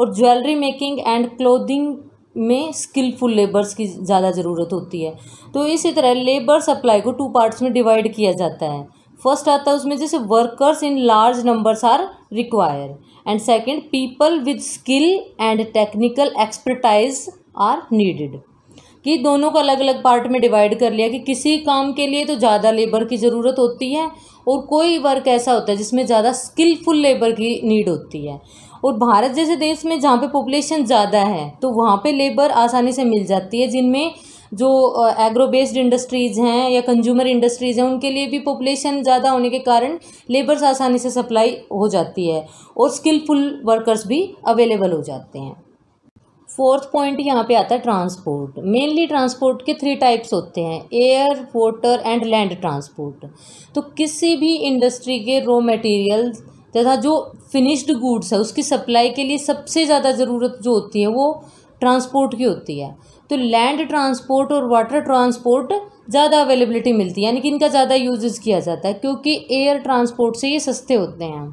और ज्वेलरी मेकिंग एंड क्लोथिंग में स्किलफुल लेबर्स की ज़्यादा ज़रूरत होती है तो इसी तरह लेबर सप्लाई को टू पार्ट्स में डिवाइड किया जाता है फर्स्ट आता है उसमें जैसे workers in large numbers are require and second people with skill and technical expertise are needed कि दोनों को अलग अलग पार्ट में डिवाइड कर लिया कि किसी काम के लिए तो ज़्यादा लेबर की ज़रूरत होती है और कोई वर्क ऐसा होता है जिसमें ज़्यादा स्किलफुल लेबर की नीड होती है और भारत जैसे देश में जहाँ पे पॉपुलेशन ज़्यादा है तो वहाँ पे लेबर आसानी से मिल जाती है जिनमें जो एग्रो बेस्ड इंडस्ट्रीज़ हैं या कंज्यूमर इंडस्ट्रीज़ हैं उनके लिए भी पॉपुलेशन ज़्यादा होने के कारण लेबर्स आसानी से सप्लाई हो जाती है और स्किलफुल वर्कर्स भी अवेलेबल हो जाते हैं फोर्थ पॉइंट यहाँ पे आता है ट्रांसपोर्ट मेनली ट्रांसपोर्ट के थ्री टाइप्स होते हैं air water and land transport तो किसी भी इंडस्ट्री के रॉ मटेरियल्स तथा जो फिनिश्ड गुड्स है उसकी सप्लाई के लिए सबसे ज़्यादा ज़रूरत जो होती है वो ट्रांसपोर्ट की होती है तो लैंड ट्रांसपोर्ट और वाटर ट्रांसपोर्ट ज़्यादा अवेलेबिलिटी मिलती है यानी कि इनका ज़्यादा यूजेज किया जाता है क्योंकि एयर ट्रांसपोर्ट से ये सस्ते होते हैं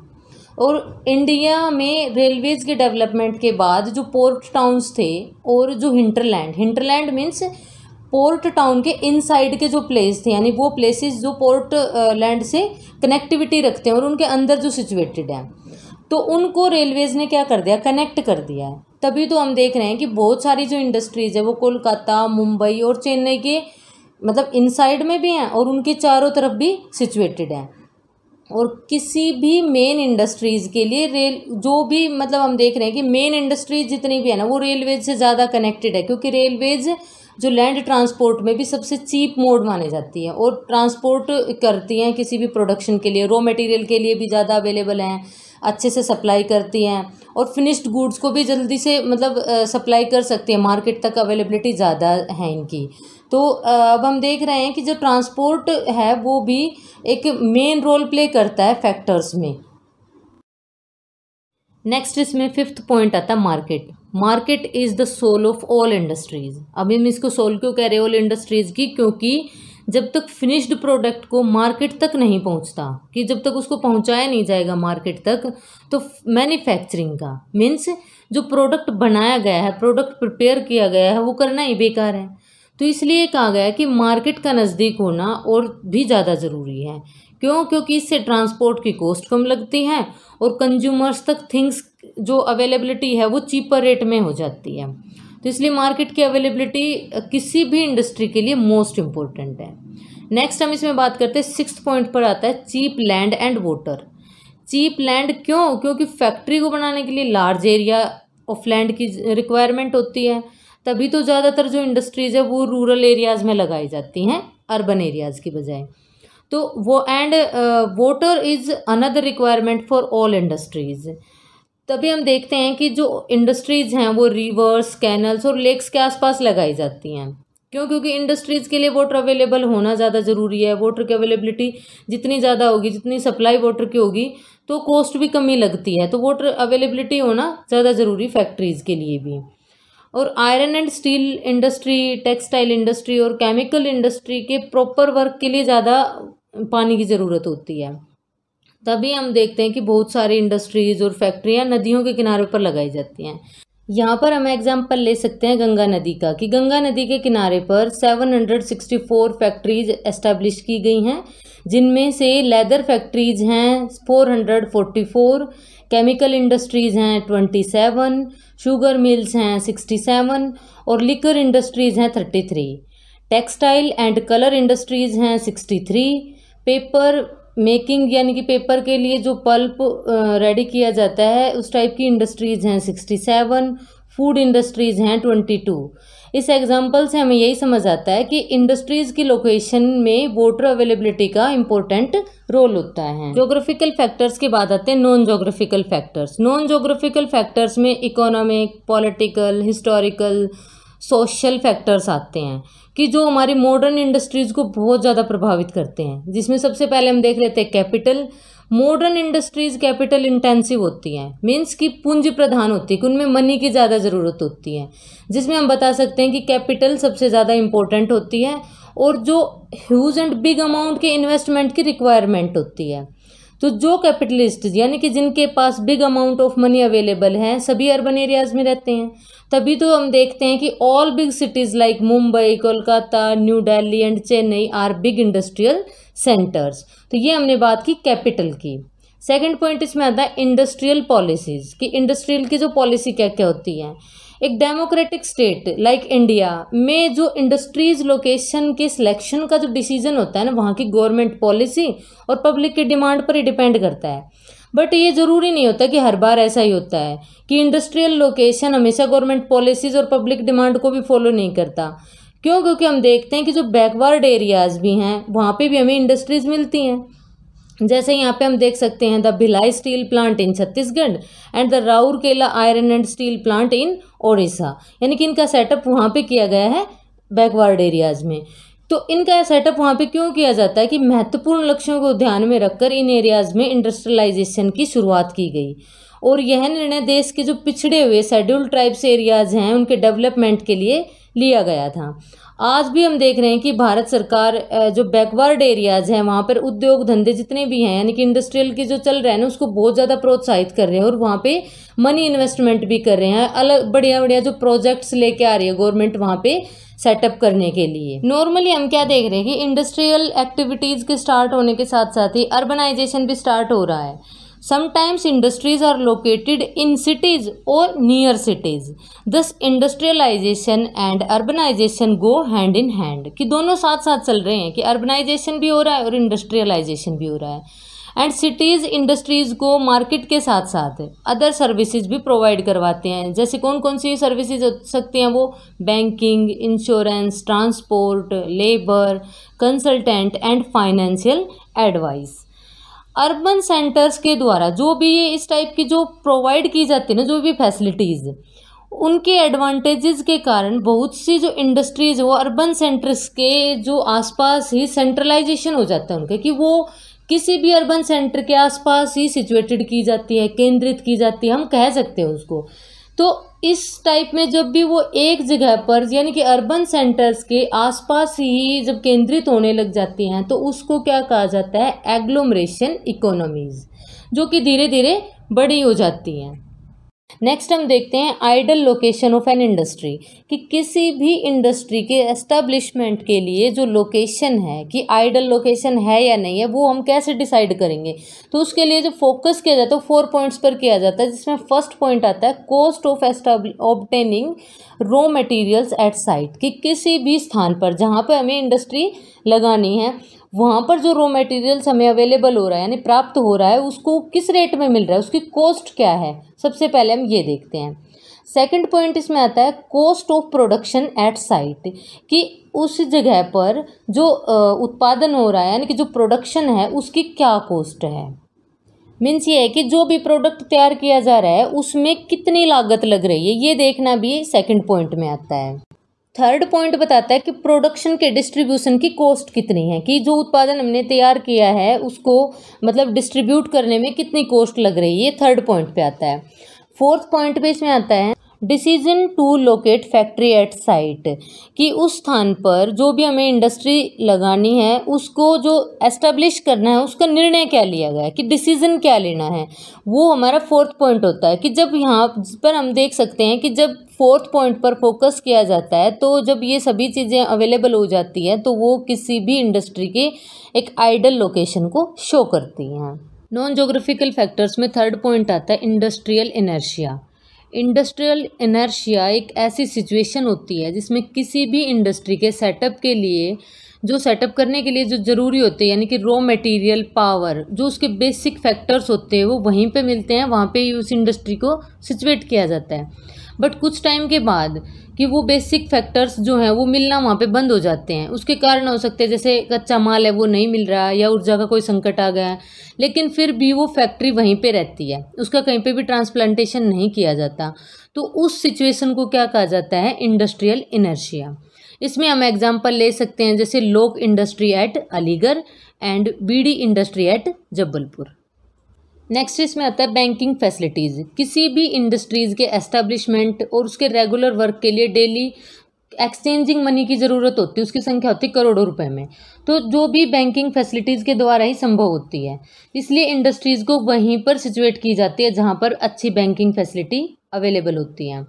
और इंडिया में रेलवेज़ के डेवलपमेंट के बाद जो पोर्ट टाउन्स थे और जो hinterland hinterland means port town के इनसाइड के जो प्लेस थे यानी वो प्लेसेस जो पोर्ट लैंड से कनेक्टिविटी रखते हैं और उनके अंदर जो सिचुएटेड हैं तो उनको रेलवेज़ ने क्या कर दिया कनेक्ट कर दिया है तभी तो हम देख रहे हैं कि बहुत सारी जो इंडस्ट्रीज़ है वो कोलकाता मुंबई और चेन्नई के मतलब इनसाइड में भी हैं और उनके चारों तरफ भी सिचुएटेड हैं और किसी भी मेन इंडस्ट्रीज़ के लिए रेल जो भी मतलब हम देख रहे हैं कि मेन इंडस्ट्रीज जितनी भी है ना वो रेलवेज से ज़्यादा कनेक्टेड है क्योंकि रेलवेज़ जो लैंड ट्रांसपोर्ट में भी सबसे चीप मोड माने जाती है और ट्रांसपोर्ट करती हैं किसी भी प्रोडक्शन के लिए रॉ मटेरियल के लिए भी ज़्यादा अवेलेबल हैं अच्छे से सप्लाई करती हैं और फिनिश्ड गुड्स को भी जल्दी से मतलब सप्लाई कर सकती हैं मार्केट तक अवेलेबिलिटी ज़्यादा है इनकी तो अब हम देख रहे हैं कि जो ट्रांसपोर्ट है वो भी एक मेन रोल प्ले करता है फैक्टर्स में नेक्स्ट इसमें फिफ्थ पॉइंट आता है market market is the soul of all industries अभी हम इसको सोल क्यों कह रहे ऑल इंडस्ट्रीज़ की क्योंकि जब तक फिनिश्ड प्रोडक्ट को मार्केट तक नहीं पहुंचता कि जब तक उसको पहुंचाया नहीं जाएगा मार्केट तक तो मैन्युफैक्चरिंग का मीन्स जो प्रोडक्ट बनाया गया है प्रोडक्ट प्रिपेयर किया गया है वो करना ही बेकार है तो इसलिए कहा गया कि मार्केट का नज़दीक होना और भी ज़्यादा ज़रूरी है क्यों क्योंकि इससे ट्रांसपोर्ट की कॉस्ट कम लगती है और कंज्यूमर्स तक थिंग्स जो अवेलेबिलिटी है वो चीपर रेट में हो जाती है तो इसलिए मार्केट की अवेलेबिलिटी किसी भी इंडस्ट्री के लिए मोस्ट इम्पोर्टेंट है नेक्स्ट हम इसमें बात करते हैं सिक्स पॉइंट पर आता है cheap land and water cheap land क्यों क्योंकि फैक्ट्री को बनाने के लिए लार्ज एरिया ऑफ लैंड की रिक्वायरमेंट होती है तभी तो ज़्यादातर जो इंडस्ट्रीज़ है वो रूरल एरियाज़ में लगाई जाती हैं अर्बन एरियाज़ की बजाय तो वो and water is another requirement for all industries तभी हम देखते हैं कि जो इंडस्ट्रीज़ हैं वो रिवर्स कैनल्स और लेक्स के आसपास लगाई जाती हैं क्यों क्योंकि इंडस्ट्रीज़ के लिए वाटर अवेलेबल होना ज़्यादा ज़रूरी है वाटर की अवेलेबिलिटी जितनी ज़्यादा होगी जितनी सप्लाई वाटर की होगी तो कॉस्ट भी कमी लगती है तो वाटर अवेलेबिलिटी होना ज़्यादा ज़रूरी फैक्ट्रीज़ के लिए भी और iron and steel industry textile industry और केमिकल इंडस्ट्री के प्रॉपर वर्क के लिए ज़्यादा पानी की ज़रूरत होती है तभी हम देखते हैं कि बहुत सारी इंडस्ट्रीज़ और फैक्ट्रियाँ नदियों के किनारे पर लगाई जाती हैं यहाँ पर हम एग्जाम्पल ले सकते हैं गंगा नदी का कि गंगा नदी के किनारे पर 764 फैक्ट्रीज एस्टेब्लिश की गई हैं जिनमें से लेदर फैक्ट्रीज हैं 444 केमिकल इंडस्ट्रीज़ हैं 27 शुगर मिल्स हैं 67 और लिकर इंडस्ट्रीज़ हैं 33 टेक्सटाइल एंड कलर इंडस्ट्रीज़ हैं 63 पेपर मेकिंग यानी कि पेपर के लिए जो पल्प रेडी किया जाता है उस टाइप की इंडस्ट्रीज़ हैं सिक्सटी सेवन फूड इंडस्ट्रीज़ हैं ट्वेंटी टू इस एग्जाम्पल से हमें यही समझ आता है कि इंडस्ट्रीज़ की लोकेशन में वोटर अवेलेबिलिटी का इम्पोर्टेंट रोल होता है जोग्राफिकल फैक्टर्स के बाद आते हैं non geographical factors non geographical factors में economic political historical social factors आते हैं कि जो हमारी मॉडर्न इंडस्ट्रीज़ को बहुत ज़्यादा प्रभावित करते हैं जिसमें सबसे पहले हम देख लेते हैं capital modern industries capital intensive होती हैं मीन्स कि पूंजी प्रधान होती है कि उनमें मनी की ज़्यादा ज़रूरत होती है जिसमें हम बता सकते हैं कि कैपिटल सबसे ज़्यादा इम्पोर्टेंट होती है और जो ह्यूज एंड बिग अमाउंट के इन्वेस्टमेंट की रिक्वायरमेंट होती है तो जो कैपिटलिस्ट यानी कि जिनके पास big amount of money available हैं सभी अर्बन एरियाज़ में रहते हैं तभी तो हम देखते हैं कि all big cities like Mumbai Kolkata new Delhi and Chennai are big industrial centres तो ये हमने बात की कैपिटल की सेकंड पॉइंट इसमें आता है इंडस्ट्रियल पॉलिसीज़ कि इंडस्ट्रियल की जो पॉलिसी क्या क्या होती है एक डेमोक्रेटिक स्टेट लाइक इंडिया में जो इंडस्ट्रीज लोकेशन के सिलेक्शन का जो डिसीजन होता है ना वहाँ की गवर्नमेंट पॉलिसी और पब्लिक की डिमांड पर ही डिपेंड करता है बट ये ज़रूरी नहीं होता कि हर बार ऐसा ही होता है कि इंडस्ट्रियल लोकेशन हमेशा गवर्नमेंट पॉलिसीज़ और पब्लिक डिमांड को भी फॉलो नहीं करता क्यों क्योंकि हम देखते हैं कि जो बैकवर्ड एरियाज़ भी हैं वहाँ पे भी हमें इंडस्ट्रीज़ मिलती हैं जैसे यहाँ पे हम देख सकते हैं the Bhilai steel plant in Chhattisgarh and the Rourkela iron and steel plant in Odisha यानी कि इनका सेटअप वहाँ पे किया गया है बैकवर्ड एरियाज़ में तो इनका सेटअप वहाँ पे क्यों किया जाता है कि महत्वपूर्ण लक्ष्यों को ध्यान में रखकर इन एरियाज़ में इंडस्ट्रियलाइजेशन की शुरुआत की गई और यह निर्णय देश के जो पिछड़े हुए शेड्यूल्ड ट्राइब्स एरियाज़ हैं उनके डेवलपमेंट के लिए लिया गया था आज भी हम देख रहे हैं कि भारत सरकार जो बैकवर्ड एरियाज़ हैं वहाँ पर उद्योग धंधे जितने भी हैं यानी कि इंडस्ट्रियल के जो चल रहे हैं ना उसको बहुत ज़्यादा प्रोत्साहित कर रहे हैं और वहाँ पे मनी इन्वेस्टमेंट भी कर रहे हैं अलग बढ़िया बढ़िया जो प्रोजेक्ट्स लेके आ रही है गवर्नमेंट वहाँ पे सेटअप करने के लिए नॉर्मली हम क्या देख रहे हैं कि इंडस्ट्रियल एक्टिविटीज़ के स्टार्ट होने के साथ साथ ही अर्बनाइजेशन भी स्टार्ट हो रहा है Sometimes industries are located in cities or near cities. Thus industrialization and urbanization go hand in hand. कि दोनों साथ साथ चल रहे हैं कि urbanization भी हो रहा है और industrialization भी हो रहा है एंड सिटीज़ इंडस्ट्रीज़ को मार्केट के साथ साथ अदर सर्विसेज भी प्रोवाइड करवाते हैं जैसे कौन कौन सी सर्विसेज हो सकती हैं वो banking insurance transport labour consultant and financial advice urban centres के द्वारा जो भी ये इस टाइप की जो प्रोवाइड की जाती है ना जो भी फैसिलिटीज़ उनके एडवांटेजेस के कारण बहुत सी जो इंडस्ट्रीज वो अर्बन सेंटर्स के जो आसपास ही सेंट्रलाइजेशन हो जाता है उनके कि वो किसी भी अर्बन सेंटर के आसपास ही सिचुएटेड की जाती है केंद्रित की जाती है हम कह सकते हैं उसको तो इस टाइप में जब भी वो एक जगह पर यानी कि अर्बन सेंटर्स के आसपास ही जब केंद्रित होने लग जाती हैं तो उसको क्या कहा जाता है एग्लोमरेशन इकोनॉमीज़ जो कि धीरे धीरे बड़ी हो जाती हैं नेक्स्ट हम देखते हैं ideal location of an industry कि किसी भी इंडस्ट्री के एस्टेब्लिशमेंट के लिए जो लोकेशन है कि आइडल लोकेशन है या नहीं है वो हम कैसे डिसाइड करेंगे तो उसके लिए जो फोकस किया जाता है फोर तो पॉइंट्स पर किया जाता है जिसमें फर्स्ट पॉइंट आता है cost of obtaining raw materials at site कि किसी भी स्थान पर जहाँ पर हमें इंडस्ट्री लगानी है वहाँ पर जो रॉ मटेरियल्स हमें अवेलेबल हो रहा है यानी प्राप्त हो रहा है उसको किस रेट में मिल रहा है उसकी कॉस्ट क्या है सबसे पहले हम ये देखते हैं सेकंड पॉइंट इसमें आता है cost of production at site कि उस जगह पर जो उत्पादन हो रहा है यानी कि जो प्रोडक्शन है उसकी क्या कॉस्ट है मीन्स ये है कि जो भी प्रोडक्ट तैयार किया जा रहा है उसमें कितनी लागत लग रही है ये देखना भी सेकंड पॉइंट में आता है थर्ड पॉइंट बताता है कि प्रोडक्शन के डिस्ट्रीब्यूशन की कॉस्ट कितनी है कि जो उत्पादन हमने तैयार किया है उसको मतलब डिस्ट्रीब्यूट करने में कितनी कॉस्ट लग रही है ये थर्ड पॉइंट पे आता है फोर्थ पॉइंट पे इसमें आता है decision to locate factory at site कि उस स्थान पर जो भी हमें इंडस्ट्री लगानी है उसको जो एस्टेब्लिश करना है उसका निर्णय क्या लिया गया है कि डिसीजन क्या लेना है वो हमारा फोर्थ पॉइंट होता है कि जब यहाँ पर हम देख सकते हैं कि जब फोर्थ पॉइंट पर फोकस किया जाता है तो जब ये सभी चीज़ें अवेलेबल हो जाती है तो वो किसी भी इंडस्ट्री के एक आइडल लोकेशन को शो करती हैं नॉन जोग्राफिकल फैक्टर्स में थर्ड पॉइंट आता है इंडस्ट्रियल इनर्शिया इंडस्ट्रियल इनर्शिया एक ऐसी सिचुएशन होती है जिसमें किसी भी इंडस्ट्री के सेटअप के लिए जो सेटअप करने के लिए जो ज़रूरी होते हैं यानी कि रॉ मटेरियल पावर जो उसके बेसिक फैक्टर्स होते हैं वो वहीं पे मिलते हैं वहाँ पे उस इंडस्ट्री को सिचुएट किया जाता है बट कुछ टाइम के बाद कि वो बेसिक फैक्टर्स जो हैं वो मिलना वहाँ पे बंद हो जाते हैं उसके कारण हो सकते हैं जैसे कच्चा माल है वो नहीं मिल रहा या ऊर्जा का कोई संकट आ गया है लेकिन फिर भी वो फैक्ट्री वहीं पे रहती है उसका कहीं पे भी ट्रांसप्लांटेशन नहीं किया जाता तो उस सिचुएशन को क्या कहा जाता है इंडस्ट्रियल इनर्शिया इसमें हम एग्जाम्पल ले सकते हैं जैसे lock industry at Aligarh and बी इंडस्ट्री एट जबलपुर नेक्स्ट इसमें आता है बैंकिंग फैसिलिटीज़ किसी भी इंडस्ट्रीज़ के एस्टेब्लिशमेंट और उसके रेगुलर वर्क के लिए डेली एक्सचेंजिंग मनी की ज़रूरत होती है उसकी संख्या होती है करोड़ों रुपए में तो जो भी बैंकिंग फैसिलिटीज़ के द्वारा ही संभव होती है इसलिए इंडस्ट्रीज़ को वहीं पर सिचुएट की जाती है जहाँ पर अच्छी बैंकिंग फैसिलिटी अवेलेबल होती है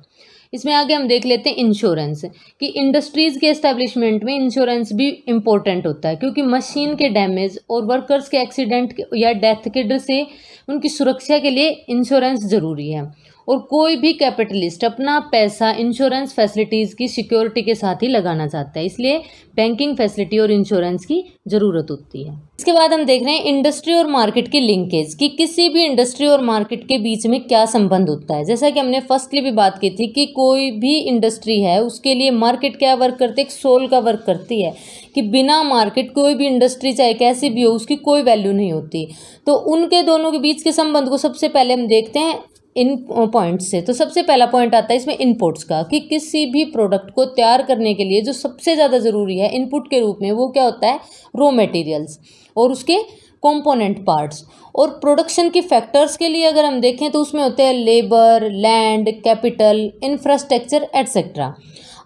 इसमें आगे हम देख लेते हैं इंश्योरेंस कि इंडस्ट्रीज़ के इस्टेब्लिशमेंट में इंश्योरेंस भी इम्पोर्टेंट होता है क्योंकि मशीन के डैमेज और वर्कर्स के एक्सीडेंट या डेथ के डर से उनकी सुरक्षा के लिए इंश्योरेंस ज़रूरी है और कोई भी कैपिटलिस्ट अपना पैसा इंश्योरेंस फैसिलिटीज़ की सिक्योरिटी के साथ ही लगाना चाहता है इसलिए बैंकिंग फैसिलिटी और इंश्योरेंस की ज़रूरत होती है इसके बाद हम देख रहे हैं इंडस्ट्री और मार्केट के लिंकेज कि किसी भी इंडस्ट्री और मार्केट के बीच में क्या संबंध होता है जैसा कि हमने फर्स्टली भी बात की थी कि कोई भी इंडस्ट्री है उसके लिए मार्केट क्या वर्क करती है सोल का वर्क करती है कि बिना मार्केट कोई भी इंडस्ट्री चाहे कैसी भी हो उसकी कोई वैल्यू नहीं होती तो उनके दोनों के बीच के संबंध को सबसे पहले हम देखते हैं इन पॉइंट्स से तो सबसे पहला पॉइंट आता है इसमें इनपुट्स का कि किसी भी प्रोडक्ट को तैयार करने के लिए जो सबसे ज़्यादा ज़रूरी है इनपुट के रूप में वो क्या होता है रॉ मटेरियल्स और उसके कंपोनेंट पार्ट्स और प्रोडक्शन के फैक्टर्स के लिए अगर हम देखें तो उसमें होते हैं labour land capital infrastructure etcetera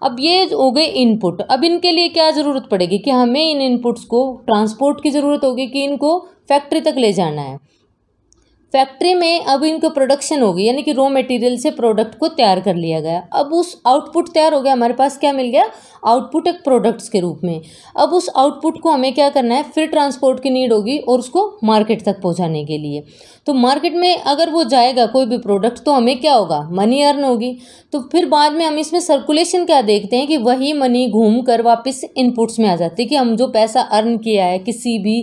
अब ये हो गए इनपुट अब इनके लिए क्या ज़रूरत पड़ेगी कि हमें इन इनपुट्स को ट्रांसपोर्ट की ज़रूरत होगी कि इनको फैक्ट्री तक ले जाना है फैक्ट्री में अब इनका प्रोडक्शन हो गई यानी कि रॉ मटेरियल से प्रोडक्ट को तैयार कर लिया गया अब उस आउटपुट तैयार हो गया हमारे पास क्या मिल गया आउटपुट एक प्रोडक्ट्स के रूप में अब उस आउटपुट को हमें क्या करना है फिर ट्रांसपोर्ट की नीड होगी और उसको मार्केट तक पहुंचाने के लिए तो मार्केट में अगर वो जाएगा कोई भी प्रोडक्ट तो हमें क्या होगा मनी अर्न होगी तो फिर बाद में हम इसमें सर्कुलेशन क्या देखते हैं कि वही मनी घूम कर वापस इनपुट्स में आ जाती है कि हम जो पैसा अर्न किया है किसी भी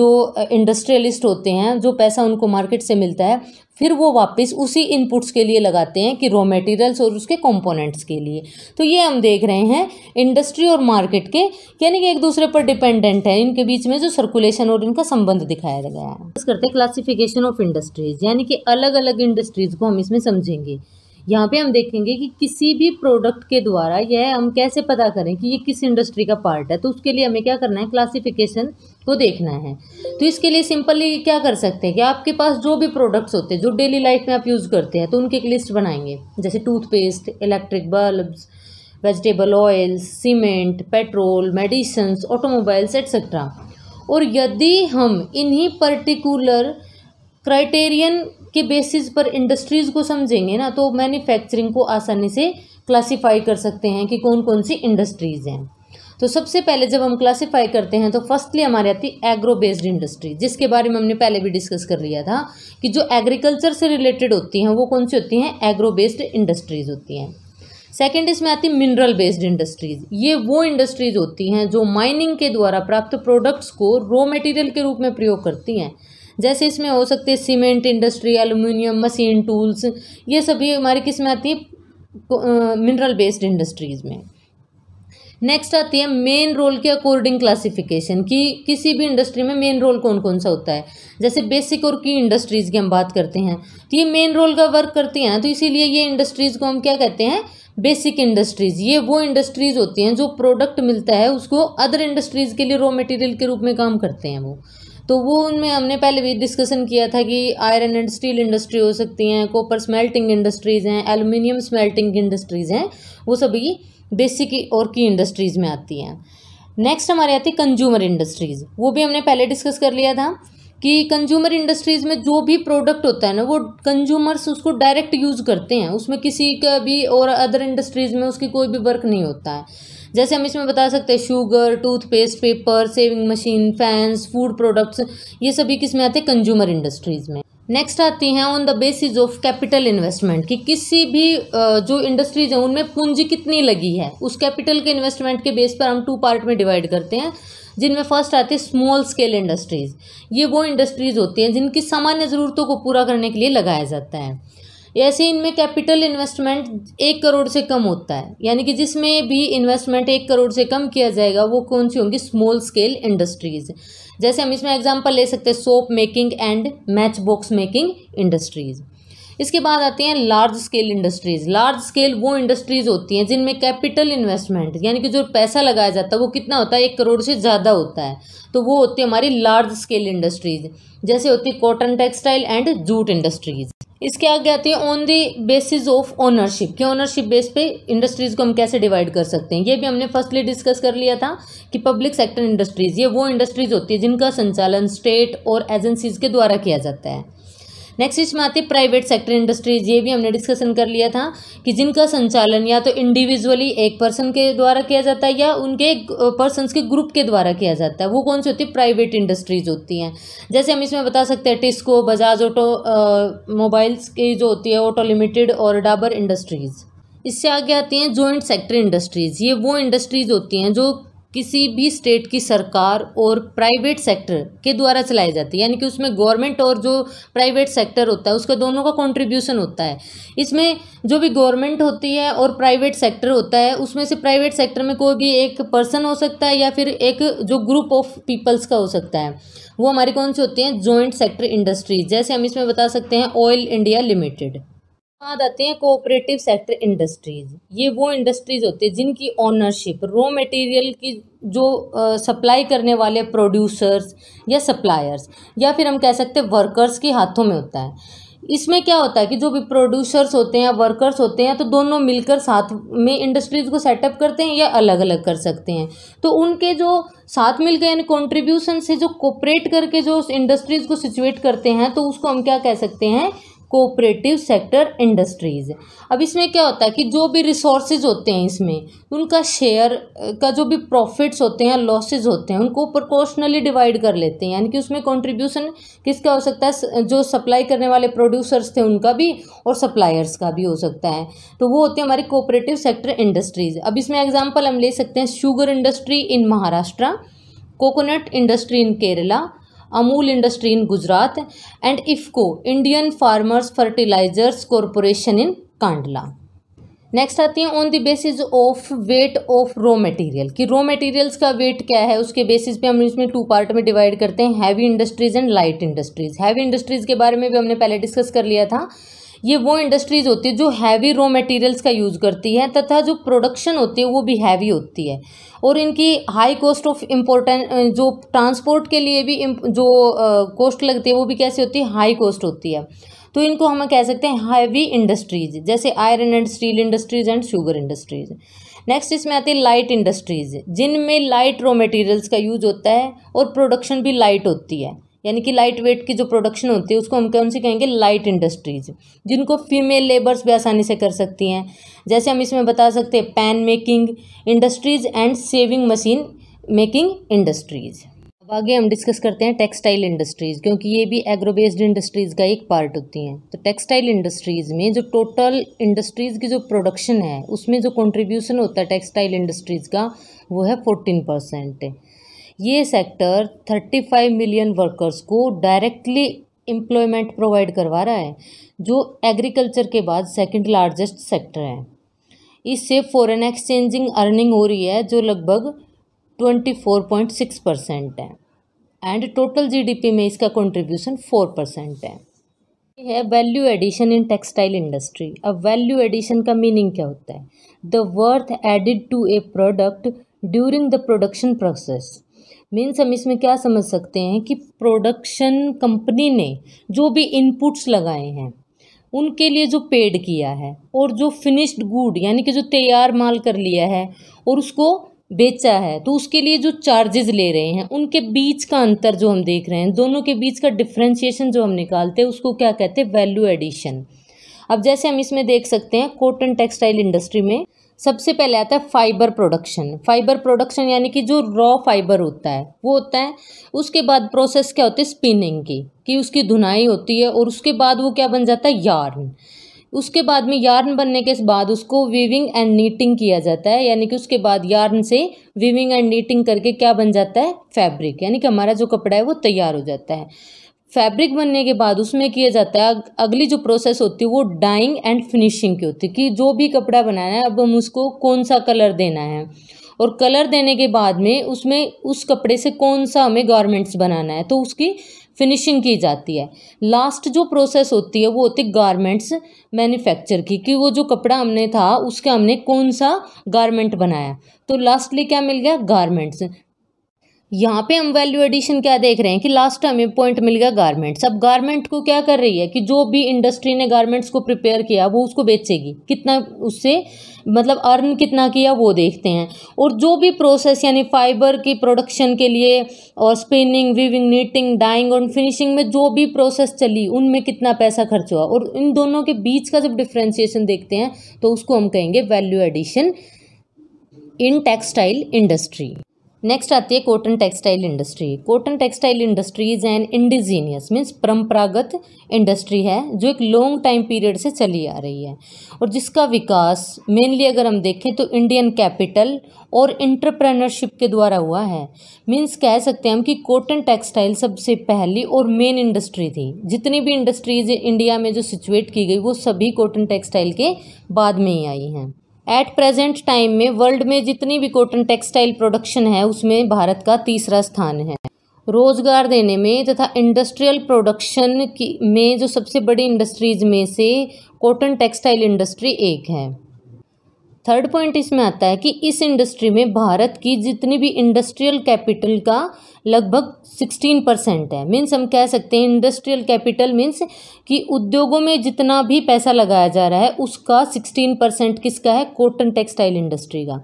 जो इंडस्ट्रियलिस्ट होते हैं जो पैसा उनको मार्केट से मिलता है फिर वो वापस उसी इनपुट्स के लिए लगाते हैं कि रॉ मटेरियल्स और उसके कंपोनेंट्स के लिए तो ये हम देख रहे हैं इंडस्ट्री और मार्केट के यानी कि एक दूसरे पर डिपेंडेंट है इनके बीच में जो सर्कुलेशन और इनका संबंध दिखाया गया है करते हैं क्लासिफिकेशन ऑफ इंडस्ट्रीज यानी कि अलग अलग इंडस्ट्रीज को हम इसमें समझेंगे यहाँ पे हम देखेंगे कि किसी भी प्रोडक्ट के द्वारा यह हम कैसे पता करें कि ये किस इंडस्ट्री का पार्ट है तो उसके लिए हमें क्या करना है क्लासिफिकेशन को देखना है तो इसके लिए सिंपली क्या कर सकते हैं कि आपके पास जो भी प्रोडक्ट्स होते हैं जो डेली लाइफ में आप यूज़ करते हैं तो उनकी एक लिस्ट बनाएंगे जैसे toothpaste electric bulbs vegetable oils cement petrol medicines automobiles etcetera और यदि हम इन्हीं पर्टिकुलर क्राइटेरियन के बेसिस पर इंडस्ट्रीज़ को समझेंगे ना तो मैन्युफैक्चरिंग को आसानी से क्लासीफाई कर सकते हैं कि कौन कौन सी इंडस्ट्रीज़ हैं तो सबसे पहले जब हम क्लासीफाई करते हैं तो फर्स्टली हमारी आती है एग्रो बेस्ड इंडस्ट्री जिसके बारे में हमने पहले भी डिस्कस कर लिया था कि जो एग्रीकल्चर से रिलेटेड होती हैं वो कौन सी होती हैं एग्रो बेस्ड इंडस्ट्रीज़ होती हैं सेकेंड इसमें आती है मिनरल बेस्ड इंडस्ट्रीज़ ये वो इंडस्ट्रीज़ होती हैं जो माइनिंग के द्वारा प्राप्त प्रोडक्ट्स को रॉ मटेरियल के रूप में प्रयोग करती हैं जैसे इसमें हो सकते हैं cement industry aluminium machine tools ये सभी हमारी किस में आती है मिनरल बेस्ड इंडस्ट्रीज़ में नेक्स्ट आती है मेन रोल के अकॉर्डिंग क्लासिफिकेशन कि किसी भी इंडस्ट्री में मेन रोल कौन कौन सा होता है जैसे बेसिक और की इंडस्ट्रीज़ की हम बात करते हैं तो ये मेन रोल का वर्क करती हैं तो इसीलिए ये इंडस्ट्रीज़ को हम क्या कहते हैं बेसिक इंडस्ट्रीज़ ये वो इंडस्ट्रीज़ होती हैं जो प्रोडक्ट मिलता है उसको अदर इंडस्ट्रीज़ के लिए रॉ मटेरियल के रूप में काम करते हैं वो तो वो उनमें हमने पहले भी डिस्कशन किया था कि आयरन एंड स्टील इंडस्ट्री हो सकती हैं कॉपर स्मेल्टिंग इंडस्ट्रीज़ हैं एलुमिनियम स्मेल्टिंग इंडस्ट्रीज़ हैं वो सभी बेसिक और की इंडस्ट्रीज़ में आती हैं नेक्स्ट हमारे आती है कंज्यूमर इंडस्ट्रीज़ वो भी हमने पहले डिस्कस कर लिया था कि कंज्यूमर इंडस्ट्रीज़ में जो भी प्रोडक्ट होता है ना वो कंज्यूमर्स उसको डायरेक्ट यूज़ करते हैं उसमें किसी का भी और अदर इंडस्ट्रीज़ में उसकी कोई भी वर्क नहीं होता है जैसे हम इसमें बता सकते हैं sugar toothpaste paper sewing machine fans food products ये सभी किस में आते हैं कंज्यूमर इंडस्ट्रीज़ में नेक्स्ट आती हैं on the basis of capital investment कि किसी भी जो इंडस्ट्रीज हैं उनमें पूंजी कितनी लगी है उस कैपिटल के इन्वेस्टमेंट के बेस पर हम टू पार्ट में डिवाइड करते हैं जिनमें फर्स्ट आती है स्मॉल स्केल इंडस्ट्रीज़ ये वो इंडस्ट्रीज़ होती हैं जिनकी सामान्य ज़रूरतों को पूरा करने के लिए लगाया जाता है ऐसे इनमें कैपिटल इन्वेस्टमेंट एक करोड़ से कम होता है यानी कि जिसमें भी इन्वेस्टमेंट एक करोड़ से कम किया जाएगा वो कौन सी होंगी स्मॉल स्केल इंडस्ट्रीज जैसे हम इसमें एग्जांपल ले सकते हैं soap making and match box making industries इसके बाद आते हैं large scale industries large scale वो इंडस्ट्रीज होती हैं जिनमें कैपिटल इन्वेस्टमेंट यानी कि जो पैसा लगाया जाता है वो कितना होता है एक करोड़ से ज़्यादा होता है तो वो होती है हमारी लार्ज स्केल इंडस्ट्रीज जैसे होती है cotton textile and jute industries इसके आगे आती है on the basis of ownership कि ओनरशिप बेस पे इंडस्ट्रीज़ को हम कैसे डिवाइड कर सकते हैं ये भी हमने फर्स्टली डिस्कस कर लिया था कि पब्लिक सेक्टर इंडस्ट्रीज़ ये वो इंडस्ट्रीज़ होती है जिनका संचालन स्टेट और एजेंसीज़ के द्वारा किया जाता है नेक्स्ट इसमें आते हैं प्राइवेट सेक्टर इंडस्ट्रीज ये भी हमने डिस्कशन कर लिया था कि जिनका संचालन या तो इंडिविजुअली एक पर्सन के द्वारा किया जाता है या उनके पर्सन के ग्रुप के द्वारा किया जाता है वो कौन सी होती है प्राइवेट इंडस्ट्रीज होती हैं जैसे हम इसमें बता सकते हैं टिस्को बजाज ऑटो मोबाइल्स की जो होती है ऑटो लिमिटेड और डाबर इंडस्ट्रीज़ इससे आगे आती हैं जॉइंट सेक्टर इंडस्ट्रीज़ ये वो इंडस्ट्रीज़ होती हैं जो किसी भी स्टेट की सरकार और प्राइवेट सेक्टर के द्वारा चलाई जाती है यानी कि उसमें गवर्नमेंट और जो प्राइवेट सेक्टर होता है उसका दोनों का कंट्रीब्यूशन होता है इसमें जो भी गवर्नमेंट होती है और प्राइवेट सेक्टर होता है उसमें से प्राइवेट सेक्टर में कोई भी एक पर्सन हो सकता है या फिर एक जो ग्रुप ऑफ पीपल्स का हो सकता है वो हमारी कौन सी होती हैं जॉइंट सेक्टर इंडस्ट्रीज जैसे हम इसमें बता सकते हैं ऑयल इंडिया लिमिटेड बाद आते हैं कोऑपरेटिव सेक्टर इंडस्ट्रीज ये वो इंडस्ट्रीज होते हैं जिनकी ओनरशिप रॉ मटेरियल की जो सप्लाई करने वाले प्रोड्यूसर्स या सप्लायर्स या फिर हम कह सकते हैं वर्कर्स के हाथों में होता है इसमें क्या होता है कि जो भी प्रोड्यूसर्स होते हैं वर्कर्स होते हैं तो दोनों मिलकर साथ में इंडस्ट्रीज़ को सेटअप करते हैं या अलग अलग कर सकते हैं तो उनके जो साथ मिलकर यानी कॉन्ट्रीब्यूशन से जो कोपरेट करके जो उस इंडस्ट्रीज़ को सिचुएट करते हैं तो उसको हम क्या कह सकते हैं कोऑपरेटिव सेक्टर इंडस्ट्रीज़ अब इसमें क्या होता है कि जो भी रिसोर्सेज होते हैं इसमें उनका शेयर का जो भी प्रॉफिट्स होते हैं लॉसेज होते हैं उनको प्रोपोर्शनली डिवाइड कर लेते हैं यानी कि उसमें कंट्रीब्यूशन किसका हो सकता है जो सप्लाई करने वाले प्रोड्यूसर्स थे उनका भी और सप्लायर्स का भी हो सकता है तो वो होती है हमारी कोऑपरेटिव सेक्टर इंडस्ट्रीज़ अब इसमें एग्जाम्पल हम ले सकते हैं sugar industry in Maharashtra coconut industry in Kerala Amul industry in Gujarat and IFFCO Indian farmers fertilisers corporation in Kandla next आती है on the basis of weight of raw material कि रॉ मटेरियल्स का वेट क्या है उसके बेसिस पे हम इसमें टू पार्ट में डिवाइड करते हैं heavy industries and light industries heavy industries के बारे में भी हमने पहले डिस्कस कर लिया था ये वो इंडस्ट्रीज़ होती है जो हैवी रॉ मटेरियल्स का यूज़ करती है तथा जो प्रोडक्शन होती है वो भी हैवी होती है और इनकी हाई कॉस्ट ऑफ इम्पोर्टेंट जो ट्रांसपोर्ट के लिए भी जो कॉस्ट लगती है वो भी कैसी होती है हाई कॉस्ट होती है तो इनको हम कह सकते हैं हैवी इंडस्ट्रीज जैसे iron and steel industries and sugar industries next इसमें आती है लाइट इंडस्ट्रीज जिनमें लाइट रॉ मटेरियल्स का यूज होता है और प्रोडक्शन भी लाइट होती है यानी कि लाइट वेट की जो प्रोडक्शन होती है उसको हम कौन सी कहेंगे लाइट इंडस्ट्रीज जिनको फीमेल लेबर्स भी आसानी से कर सकती हैं जैसे हम इसमें बता सकते हैं pen making industries and sewing machine making industries अब आगे हम डिस्कस करते हैं टेक्सटाइल इंडस्ट्रीज़ क्योंकि ये भी एग्रो बेस्ड इंडस्ट्रीज़ का एक पार्ट होती हैं तो टेक्सटाइल इंडस्ट्रीज़ में जो टोटल इंडस्ट्रीज़ की जो प्रोडक्शन है उसमें जो कंट्रीब्यूशन होता है टेक्सटाइल इंडस्ट्रीज़ का वो है फोर्टीन परसेंट ये सेक्टर 35 मिलियन वर्कर्स को डायरेक्टली एम्प्लॉयमेंट प्रोवाइड करवा रहा है जो एग्रीकल्चर के बाद सेकंड लार्जेस्ट सेक्टर है इससे फॉरेन एक्सचेंजिंग अर्निंग हो रही है जो लगभग twenty four point six percent है एंड टोटल जीडीपी में इसका कंट्रीब्यूशन फोर परसेंट है ये है value addition in textile industry अब वैल्यू एडिशन का मीनिंग क्या होता है the worth added to a product during the production process means हम इसमें क्या समझ सकते हैं कि प्रोडक्शन कंपनी ने जो भी इनपुट्स लगाए हैं उनके लिए जो पेड किया है और जो फिनिश्ड गुड यानी कि जो तैयार माल कर लिया है और उसको बेचा है तो उसके लिए जो चार्जेस ले रहे हैं उनके बीच का अंतर जो हम देख रहे हैं दोनों के बीच का डिफ्रेंशिएशन जो हम निकालते हैं उसको क्या कहते हैं वैल्यू एडिशन अब जैसे हम इसमें देख सकते हैं कॉटन टेक्सटाइल इंडस्ट्री में सबसे पहले आता है फाइबर प्रोडक्शन फाइबर प्रोडक्शन यानी कि जो रॉ फाइबर होता है वो होता है उसके बाद प्रोसेस क्या होती है स्पिनिंग की कि उसकी धुनाई होती है और उसके बाद वो क्या बन जाता है यार्न उसके बाद में यार्न बनने के बाद उसको वीविंग एंड नीटिंग किया जाता है यानी कि उसके बाद यार्न से वीविंग एंड नीटिंग करके क्या बन जाता है फैब्रिक यानी कि हमारा जो कपड़ा है वो तैयार हो जाता है फैब्रिक बनने के बाद उसमें किया जाता है अगली जो प्रोसेस होती है वो डाइंग एंड फिनिशिंग की होती है कि जो भी कपड़ा बनाना है अब हम उसको कौन सा कलर देना है और कलर देने के बाद में उसमें उस कपड़े से कौन सा हमें गारमेंट्स बनाना है तो उसकी फिनिशिंग की जाती है लास्ट जो प्रोसेस होती है वो होती है गारमेंट्स मैन्युफैक्चर की कि वो जो कपड़ा हमने था उसका हमने कौन सा गारमेंट बनाया तो लास्टली क्या मिल गया गारमेंट्स यहाँ पे हम वैल्यू एडिशन क्या देख रहे हैं कि लास्ट हमें पॉइंट मिल गया गारमेंट्स अब गारमेंट को क्या कर रही है कि जो भी इंडस्ट्री ने गारमेंट्स को प्रिपेयर किया वो उसको बेचेगी कितना उससे मतलब अर्न कितना किया वो देखते हैं और जो भी प्रोसेस यानी फाइबर की प्रोडक्शन के लिए और स्पिनिंग वीविंग नीटिंग डाइंग और फिनिशिंग में जो भी प्रोसेस चली उनमें कितना पैसा खर्च हुआ और इन दोनों के बीच का जब डिफ्रेंसिएशन देखते हैं तो उसको हम कहेंगे value addition in textile industry next आती है cotton textile industry cotton textile industries and indigenous means परंपरागत इंडस्ट्री है जो एक लॉन्ग टाइम पीरियड से चली आ रही है और जिसका विकास मेनली अगर हम देखें तो इंडियन कैपिटल और इंटरप्रेनरशिप के द्वारा हुआ है मीन्स कह सकते हैं हम कि कॉटन टेक्सटाइल सबसे पहली और मेन इंडस्ट्री थी जितनी भी इंडस्ट्रीज इंडिया में जो सिचुएट की गई वो सभी कॉटन टेक्सटाइल के बाद में ही आई हैं एट प्रेजेंट टाइम में वर्ल्ड में जितनी भी कॉटन टेक्सटाइल प्रोडक्शन है उसमें भारत का तीसरा स्थान है रोज़गार देने में तथा इंडस्ट्रियल प्रोडक्शन की में जो सबसे बड़ी इंडस्ट्रीज़ में से कॉटन टेक्सटाइल इंडस्ट्री एक है थर्ड पॉइंट इसमें आता है कि इस इंडस्ट्री में भारत की जितनी भी इंडस्ट्रियल कैपिटल का लगभग 16 परसेंट है मीन्स हम कह सकते हैं इंडस्ट्रियल कैपिटल मीन्स कि उद्योगों में जितना भी पैसा लगाया जा रहा है उसका 16 परसेंट किसका है कॉटन टेक्सटाइल इंडस्ट्री का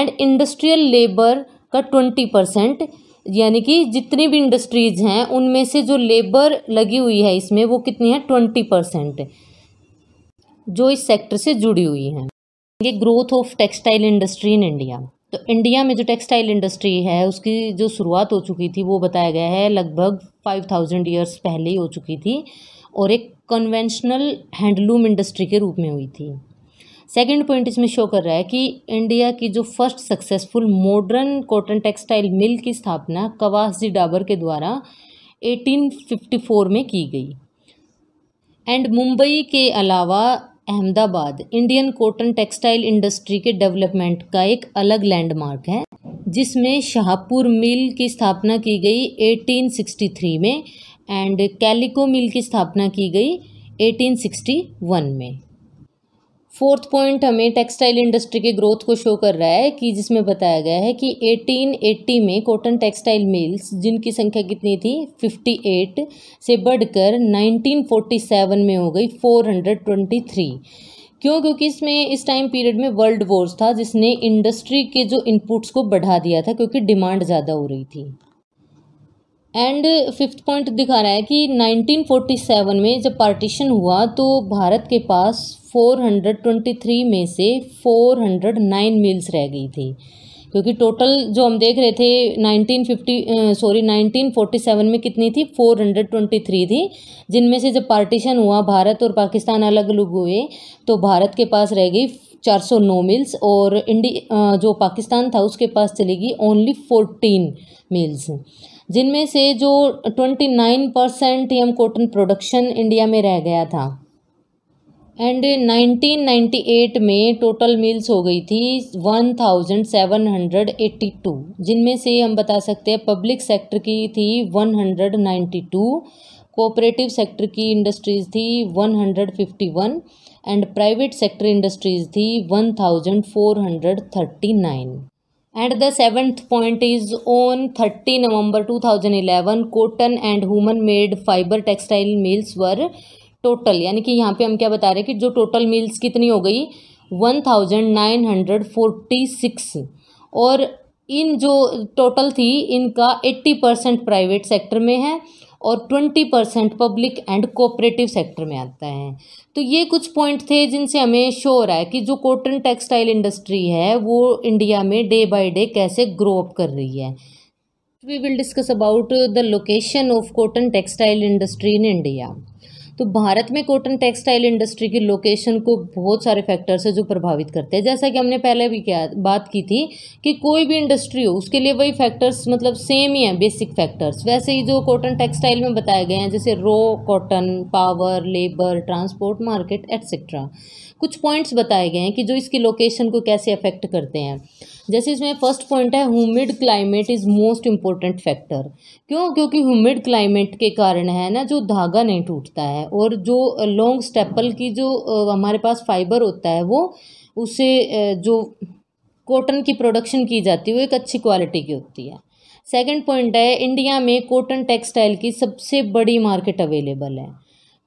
एंड इंडस्ट्रियल लेबर का ट्वेंटी परसेंट यानी कि जितनी भी इंडस्ट्रीज हैं उनमें से जो लेबर लगी हुई है इसमें वो कितनी है ट्वेंटी परसेंट जो इस सेक्टर से जुड़ी हुई हैं ये growth of textile industry in India तो इंडिया में जो टेक्सटाइल इंडस्ट्री है उसकी जो शुरुआत हो चुकी थी वो बताया गया है लगभग फाइव थाउजेंड ईयर्स पहले ही हो चुकी थी और एक कन्वेंशनल हैंडलूम इंडस्ट्री के रूप में हुई थी सेकंड पॉइंट इसमें शो कर रहा है कि इंडिया की जो first successful modern cotton textile mill की स्थापना कवासजी डाबर के द्वारा 1854 में की गई एंड मुंबई के अलावा Ahmedabad Indian cotton textile industry के डेवलपमेंट का एक अलग लैंडमार्क है जिसमें शाहपुर मिल की स्थापना की गई 1863 में एंड कैलिको मिल की स्थापना की गई 1861 में फोर्थ पॉइंट हमें टेक्सटाइल इंडस्ट्री के ग्रोथ को शो कर रहा है कि जिसमें बताया गया है कि 1880 में कॉटन टेक्सटाइल मिल्स जिनकी संख्या कितनी थी 58 से बढ़कर 1947 में हो गई 423 क्यों क्योंकि इसमें इस टाइम पीरियड में वर्ल्ड वॉर्स था जिसने इंडस्ट्री के जो इनपुट्स को बढ़ा दिया था क्योंकि डिमांड ज़्यादा हो रही थी एंड फिफ्थ पॉइंट दिखा रहा है कि 1947 में जब पार्टीशन हुआ तो भारत के पास 423 में से 409 मील्स रह गई थी क्योंकि टोटल जो हम देख रहे थे 1950 सॉरी 1947 में कितनी थी 423 थी जिनमें से जब पार्टीशन हुआ भारत और पाकिस्तान अलग अलग हुए तो भारत के पास रह गई 409 मील्स और इंडी जो पाकिस्तान था उसके पास चलेगी ओनली 14 मील्स जिनमें से जो 29 परसेंट हम कॉटन प्रोडक्शन इंडिया में रह गया था एंड 1998 में टोटल मिल्स हो गई थी 1782 जिनमें से हम बता सकते हैं पब्लिक सेक्टर की थी 192 कोऑपरेटिव सेक्टर की इंडस्ट्रीज़ थी 151 एंड प्राइवेट सेक्टर इंडस्ट्रीज़ थी 1439 and the seventh point is on thirty November 2011 cotton and human made fibre textile mills were total यानी कि यहाँ पे हम क्या बता रहे हैं कि जो टोटल मील्स कितनी हो गई one thousand nine hundred forty six और इन जो टोटल थी इनका एट्टी परसेंट प्राइवेट सेक्टर में है और twenty percent public and cooperative sector में आता है तो ये कुछ पॉइंट थे जिनसे हमें शो हो रहा है कि जो कॉटन टेक्सटाइल इंडस्ट्री है वो इंडिया में डे बाई डे कैसे ग्रो अप कर रही है we will discuss about the location of cotton textile industry in India तो भारत में कॉटन टेक्सटाइल इंडस्ट्री की लोकेशन को बहुत सारे फैक्टर्स है जो प्रभावित करते हैं जैसा कि हमने पहले भी क्या बात की थी कि कोई भी इंडस्ट्री हो उसके लिए वही फैक्टर्स मतलब सेम ही हैं बेसिक फैक्टर्स वैसे ही जो कॉटन टेक्सटाइल में बताए गए हैं जैसे raw cotton power labour transport market etcetera कुछ पॉइंट्स बताए गए हैं कि जो इसकी लोकेशन को कैसे अफेक्ट करते हैं जैसे इसमें फर्स्ट पॉइंट है humid climate is most important factor क्यों क्योंकि ह्यूमिड क्लाइमेट के कारण है ना जो धागा नहीं टूटता है और जो लॉन्ग स्टेपल की जो हमारे पास फाइबर होता है वो उसे जो कॉटन की प्रोडक्शन की जाती है वो एक अच्छी क्वालिटी की होती है सेकंड पॉइंट है इंडिया में कॉटन टेक्सटाइल की सबसे बड़ी मार्केट अवेलेबल है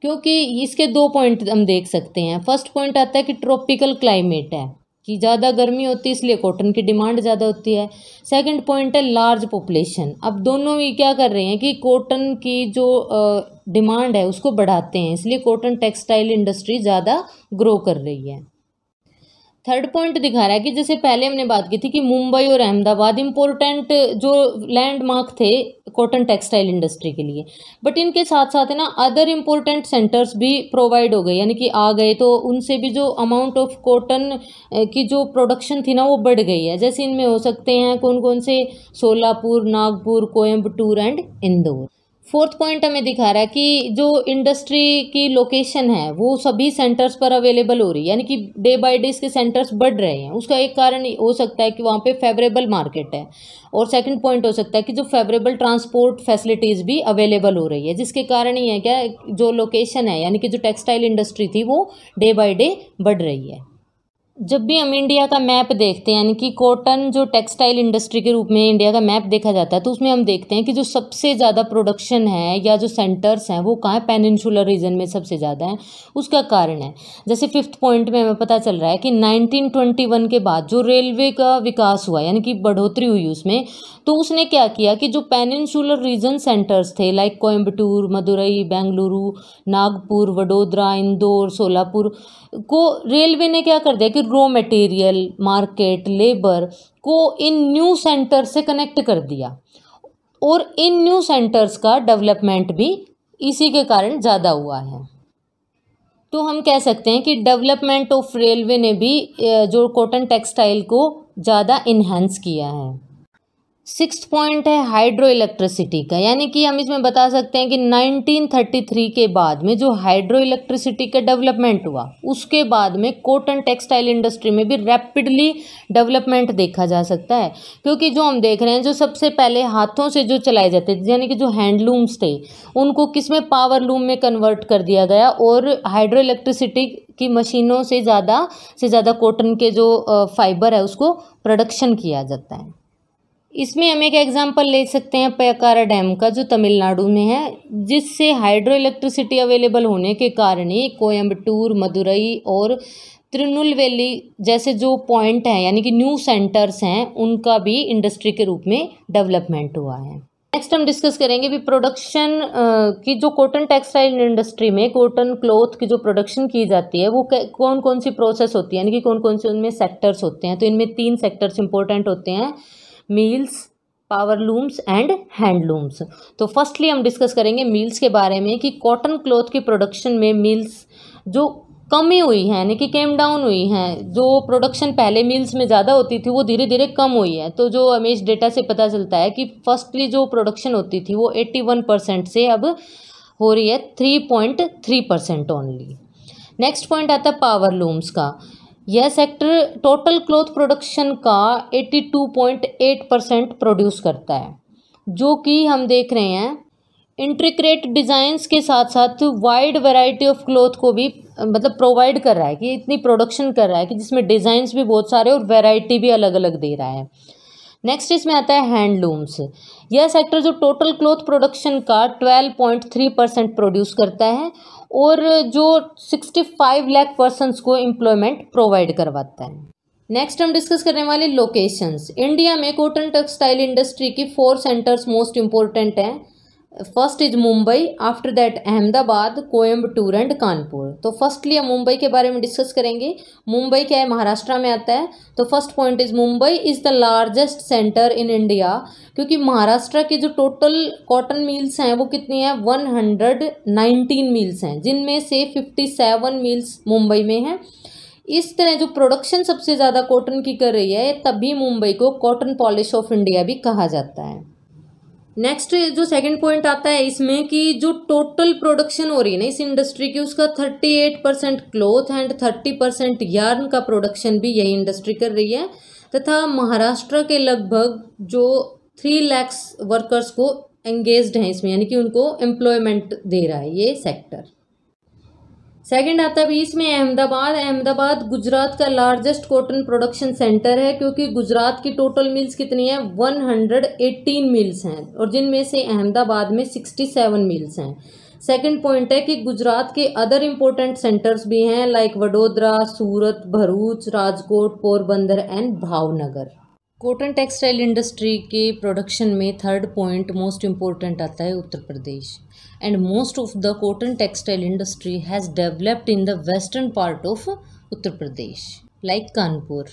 क्योंकि इसके दो पॉइंट हम देख सकते हैं फर्स्ट पॉइंट आता है कि ट्रॉपिकल क्लाइमेट है कि ज़्यादा गर्मी होती है इसलिए कॉटन की डिमांड ज़्यादा होती है सेकंड पॉइंट है लार्ज पॉपुलेशन अब दोनों ही क्या कर रहे हैं कि कॉटन की जो डिमांड है उसको बढ़ाते हैं इसलिए कॉटन टेक्सटाइल इंडस्ट्री ज़्यादा ग्रो कर रही है थर्ड पॉइंट दिखा रहा है कि जैसे पहले हमने बात की थी कि मुंबई और अहमदाबाद इम्पोर्टेंट जो लैंडमार्क थे कॉटन टेक्सटाइल इंडस्ट्री के लिए बट इनके साथ साथ है ना अदर इम्पोर्टेंट सेंटर्स भी प्रोवाइड हो गए यानी कि आ गए तो उनसे भी जो अमाउंट ऑफ कॉटन की जो प्रोडक्शन थी ना वो बढ़ गई है जैसे इनमें हो सकते हैं कौन कौन से Solapur Nagpur Coimbatore and Indore fourth point हमें दिखा रहा है कि जो इंडस्ट्री की लोकेशन है वो सभी सेंटर्स पर अवेलेबल हो रही है यानी कि डे बाय डे इसके सेंटर्स बढ़ रहे हैं उसका एक कारण हो सकता है कि वहाँ पे फेवरेबल मार्केट है और सेकंड पॉइंट हो सकता है कि जो फेवरेबल ट्रांसपोर्ट फैसिलिटीज़ भी अवेलेबल हो रही है जिसके कारण ही है क्या जो लोकेशन है यानी कि जो टेक्सटाइल इंडस्ट्री थी वो डे बाई डे बढ़ रही है जब भी हम इंडिया का मैप देखते हैं यानी कि कॉटन जो टेक्सटाइल इंडस्ट्री के रूप में इंडिया का मैप देखा जाता है तो उसमें हम देखते हैं कि जो सबसे ज़्यादा प्रोडक्शन है या जो सेंटर्स हैं वो कहाँ है पेनिनसुलर रीजन में सबसे ज़्यादा है उसका कारण है जैसे फिफ्थ पॉइंट में हमें पता चल रहा है कि नाइनटीन के बाद जो रेलवे का विकास हुआ यानी कि बढ़ोतरी हुई उसमें तो उसने क्या किया कि जो पेनिनसुलर रीजन सेंटर्स थे लाइक कोयम्बटूर मदुरई बेंगलुरु नागपुर वडोदरा इंदौर सोलापुर को रेलवे ने क्या कर दिया कि रॉ मटेरियल मार्केट लेबर को इन न्यू सेंटर से कनेक्ट कर दिया और इन न्यू सेंटर्स का डेवलपमेंट भी इसी के कारण ज़्यादा हुआ है तो हम कह सकते हैं कि डेवलपमेंट ऑफ रेलवे ने भी जो कॉटन टेक्सटाइल को ज़्यादा इन्हेंस किया है सिक्स पॉइंट है हाइड्रो इलेक्ट्रिसिटी का यानी कि हम इसमें बता सकते हैं कि 1933 के बाद में जो हाइड्रो इलेक्ट्रिसिटी का डेवलपमेंट हुआ उसके बाद में कॉटन टेक्सटाइल इंडस्ट्री में भी रैपिडली डेवलपमेंट देखा जा सकता है क्योंकि जो हम देख रहे हैं जो सबसे पहले हाथों से जो चलाए जाते थे यानी कि जो हैंडलूम्स थे उनको किस में पावर लूम में कन्वर्ट कर दिया गया और हाइड्रो इलेक्ट्रिसिटी की मशीनों से ज़्यादा से ज़्यादा कॉटन के जो फाइबर है उसको प्रोडक्शन किया जाता है इसमें हम एक एग्जांपल ले सकते हैं पयकारा डैम का जो तमिलनाडु में है जिससे हाइड्रो इलेक्ट्रिसिटी अवेलेबल होने के कारण ही कोयम्बटूर मदुरई और वैली जैसे जो पॉइंट हैं यानी कि न्यू सेंटर्स हैं उनका भी इंडस्ट्री के रूप में डेवलपमेंट हुआ है नेक्स्ट हम डिस्कस करेंगे भी प्रोडक्शन की जो कॉटन टेक्सटाइल इंडस्ट्री में कॉटन क्लोथ की जो प्रोडक्शन की जाती है वो कौन कौन सी प्रोसेस होती है यानी कि कौन कौन से उनमें सेक्टर्स होते हैं तो इनमें तीन सेक्टर्स इंपॉर्टेंट होते हैं mills power looms and handlooms तो फर्स्टली हम डिस्कस करेंगे मिल्स के बारे में कि कॉटन क्लॉथ की प्रोडक्शन में मिल्स जो कमी हुई है यानी कि केम डाउन हुई हैं जो प्रोडक्शन पहले मिल्स में ज़्यादा होती थी वो धीरे धीरे कम हुई है तो जो हमें इस डेटा से पता चलता है कि फर्स्टली जो प्रोडक्शन होती थी वो एट्टी वन परसेंट से अब हो रही है three point three percent only next point आता है पावर लूम्स का यह सेक्टर टोटल क्लोथ प्रोडक्शन का 82.8 परसेंट प्रोड्यूस करता है जो कि हम देख रहे हैं इंट्रिक्रेट डिज़ाइंस के साथ साथ वाइड वैरायटी ऑफ क्लोथ को भी मतलब प्रोवाइड कर रहा है कि इतनी प्रोडक्शन कर रहा है कि जिसमें डिज़ाइंस भी बहुत सारे और वैरायटी भी अलग अलग दे रहा है नेक्स्ट इसमें आता है हैंडलूम्स यह सेक्टर जो टोटल क्लोथ प्रोडक्शन का 12.3 परसेंट प्रोड्यूस करता है और जो सिक्सटी फाइव लाख पर्सनस को एम्प्लॉयमेंट प्रोवाइड करवाता है नेक्स्ट हम डिस्कस करने वाले लोकेशंस इंडिया में कॉटन टेक्सटाइल इंडस्ट्री की फोर सेंटर्स मोस्ट इंपॉर्टेंट हैं first is Mumbai after that Ahmedabad Coimbatore and Kanpur तो फर्स्टली हम मुंबई के बारे में डिस्कस करेंगे मुंबई क्या है महाराष्ट्र में आता है तो first point is Mumbai is the largest centre in India क्योंकि महाराष्ट्र के जो टोटल कॉटन मिल्स हैं वो कितनी हैं वन हंड्रेड नाइनटीन मिल्स हैं जिनमें से फिफ्टी सेवन मिल्स मुंबई में हैं इस तरह जो प्रोडक्शन सबसे ज़्यादा कॉटन की कर रही है तभी मुंबई को कॉटन पॉलिश ऑफ इंडिया भी कहा जाता है नेक्स्ट जो सेकंड पॉइंट आता है इसमें कि जो टोटल प्रोडक्शन हो रही है ना इस इंडस्ट्री की उसका thirty eight percent cloth and thirty percent yarn का प्रोडक्शन भी यही इंडस्ट्री कर रही है तथा महाराष्ट्र के लगभग जो थ्री लैक्स वर्कर्स को एंगेज्ड हैं इसमें यानी कि उनको एम्प्लॉयमेंट दे रहा है ये सेक्टर सेकंड आता है इसमें अहमदाबाद अहमदाबाद गुजरात का लार्जेस्ट कॉटन प्रोडक्शन सेंटर है क्योंकि गुजरात की टोटल मिल्स कितनी है 118 मिल्स हैं और जिनमें से अहमदाबाद में 67 मिल्स हैं सेकंड पॉइंट है कि गुजरात के अदर इम्पोर्टेंट सेंटर्स भी हैं like Vadodara Surat Bharuch Rajkot Porbandar and Bhavnagar cotton textile industry के प्रोडक्शन में थर्ड पॉइंट मोस्ट इम्पोर्टेंट आता है उत्तर प्रदेश and most of the cotton textile industry has developed in the western part of Uttar Pradesh like Kanpur.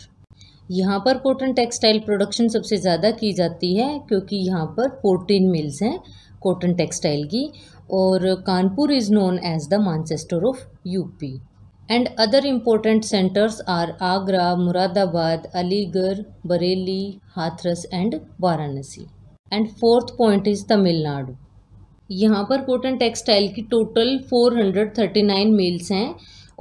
यहाँ पर cotton textile production सबसे ज़्यादा की जाती है क्योंकि यहाँ पर फोर्टीन मिल्स हैं कॉटन टेक्सटाइल की और Kanpur is known as the Manchester of UP and other important centres are Agra Moradabad Aligarh Bareilly Hathras and Varanasi and fourth point is Tamil Nadu यहाँ पर कॉटन टेक्सटाइल की टोटल 439 मिल्स हैं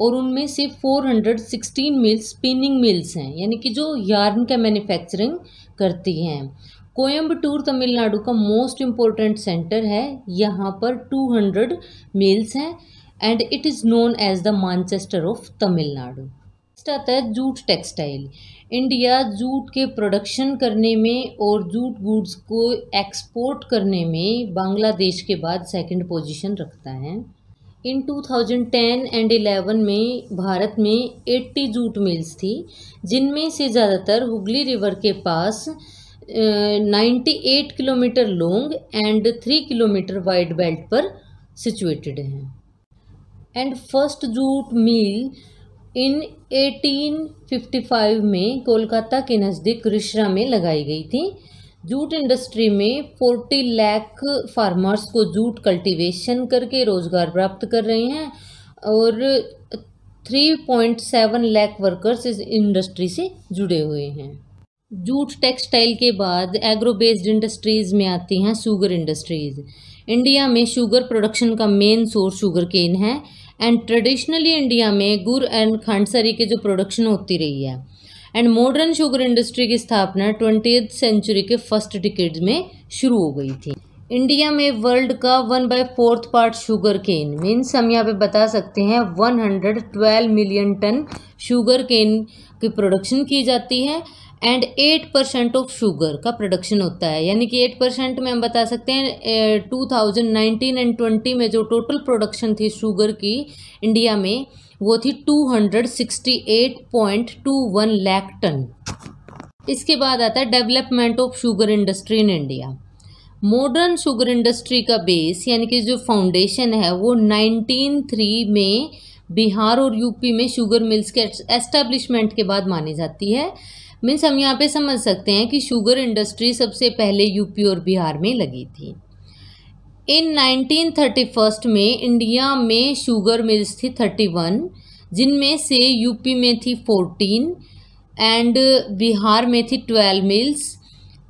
और उनमें से 416 मिल्स स्पिनिंग मिल्स हैं यानी कि जो यार्न का मैन्युफैक्चरिंग करती हैं कोयम्बटूर तमिलनाडु का मोस्ट इम्पोर्टेंट सेंटर है यहाँ पर 200 मिल्स हैं and it is known as the Manchester of Tamil Nadu next आता है जूट टेक्सटाइल इंडिया जूट के प्रोडक्शन करने में और जूट गुड्स को एक्सपोर्ट करने में बांग्लादेश के बाद सेकंड पोजीशन रखता है इन 2010 एंड 11 में भारत में 80 जूट मिल्स थी जिनमें से ज़्यादातर हुगली रिवर के पास 98 kilometre long and 3 kilometre wide belt पर सिचुएटेड हैं and first jute mill in 1855 में कोलकाता के नज़दीक कृष्णा में लगाई गई थी जूट इंडस्ट्री में 40 लाख फार्मर्स को जूट कल्टीवेशन करके रोज़गार प्राप्त कर रहे हैं और 3.7 लाख वर्कर्स इस इंडस्ट्री से जुड़े हुए हैं जूट टेक्सटाइल के बाद एग्रो बेस्ड इंडस्ट्रीज़ में आती हैं शुगर इंडस्ट्रीज़ इंडिया में शुगर प्रोडक्शन का मेन सोर्स शुगर केन है एंड ट्रेडिशनली इंडिया में गुड़ एंड खांडसरी के जो प्रोडक्शन होती रही है एंड मॉडर्न शुगर इंडस्ट्री की स्थापना ट्वेंटी सेंचुरी के फर्स्ट डिकेड में शुरू हो गई थी इंडिया में वर्ल्ड का one by fourth part sugar cane means हम यहाँ पे बता सकते हैं one hundred twelve million ton sugar cane की प्रोडक्शन की जाती है and eight percent of sugar का प्रोडक्शन होता है यानी कि एट परसेंट में हम बता सकते हैं two thousand nineteen and twenty में जो टोटल प्रोडक्शन थी शुगर की इंडिया में वो थी two hundred sixty eight point two one lakh ton इसके बाद आता है development of sugar industry in India modern sugar industry का बेस यानी कि जो फाउंडेशन है वो नाइनटीन थ्री में बिहार और यूपी में शुगर मिल्स के एस्टेब्लिशमेंट के बाद मानी जाती है मीन्स हम यहाँ पे समझ सकते हैं कि शुगर इंडस्ट्री सबसे पहले यूपी और बिहार में लगी थी इन नाइनटीन थर्टी फर्स्ट में इंडिया में शुगर मिल्स थी थर्टी वन जिनमें से यूपी में थी फोर्टीन एंड बिहार में थी twelve mills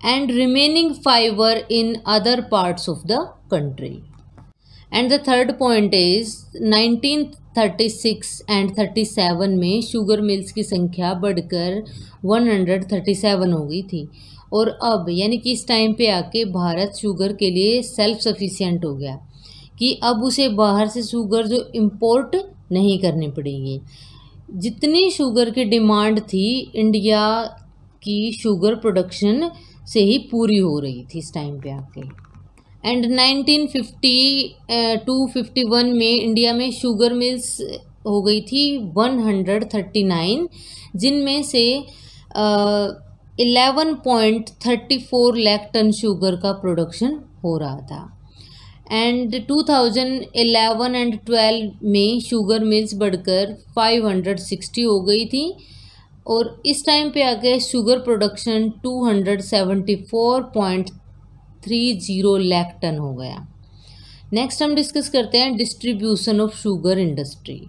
and remaining five in other parts of the country and the third point is nineteen 36 and 37 में शुगर मिल्स की संख्या बढ़कर 137 हो गई थी और अब यानी कि इस टाइम पे आके भारत शुगर के लिए सेल्फ सफिशेंट हो गया कि अब उसे बाहर से शुगर जो इम्पोर्ट नहीं करनी पड़ेगी जितनी शुगर की डिमांड थी इंडिया की शुगर प्रोडक्शन से ही पूरी हो रही थी इस टाइम पे आके एंड 1950 टू फिफ्टी वन में इंडिया में शुगर मिल्स हो गई थी 139 जिनमें से eleven point thirty four lakh ton sugar का प्रोडक्शन हो रहा था एंड 2011 एंड 12 में शुगर मिल्स बढ़कर 560 हो गई थी और इस टाइम पे आके sugar production 274.3 three zero lakh ton हो गया नेक्स्ट हम डिस्कस करते हैं distribution of sugar industry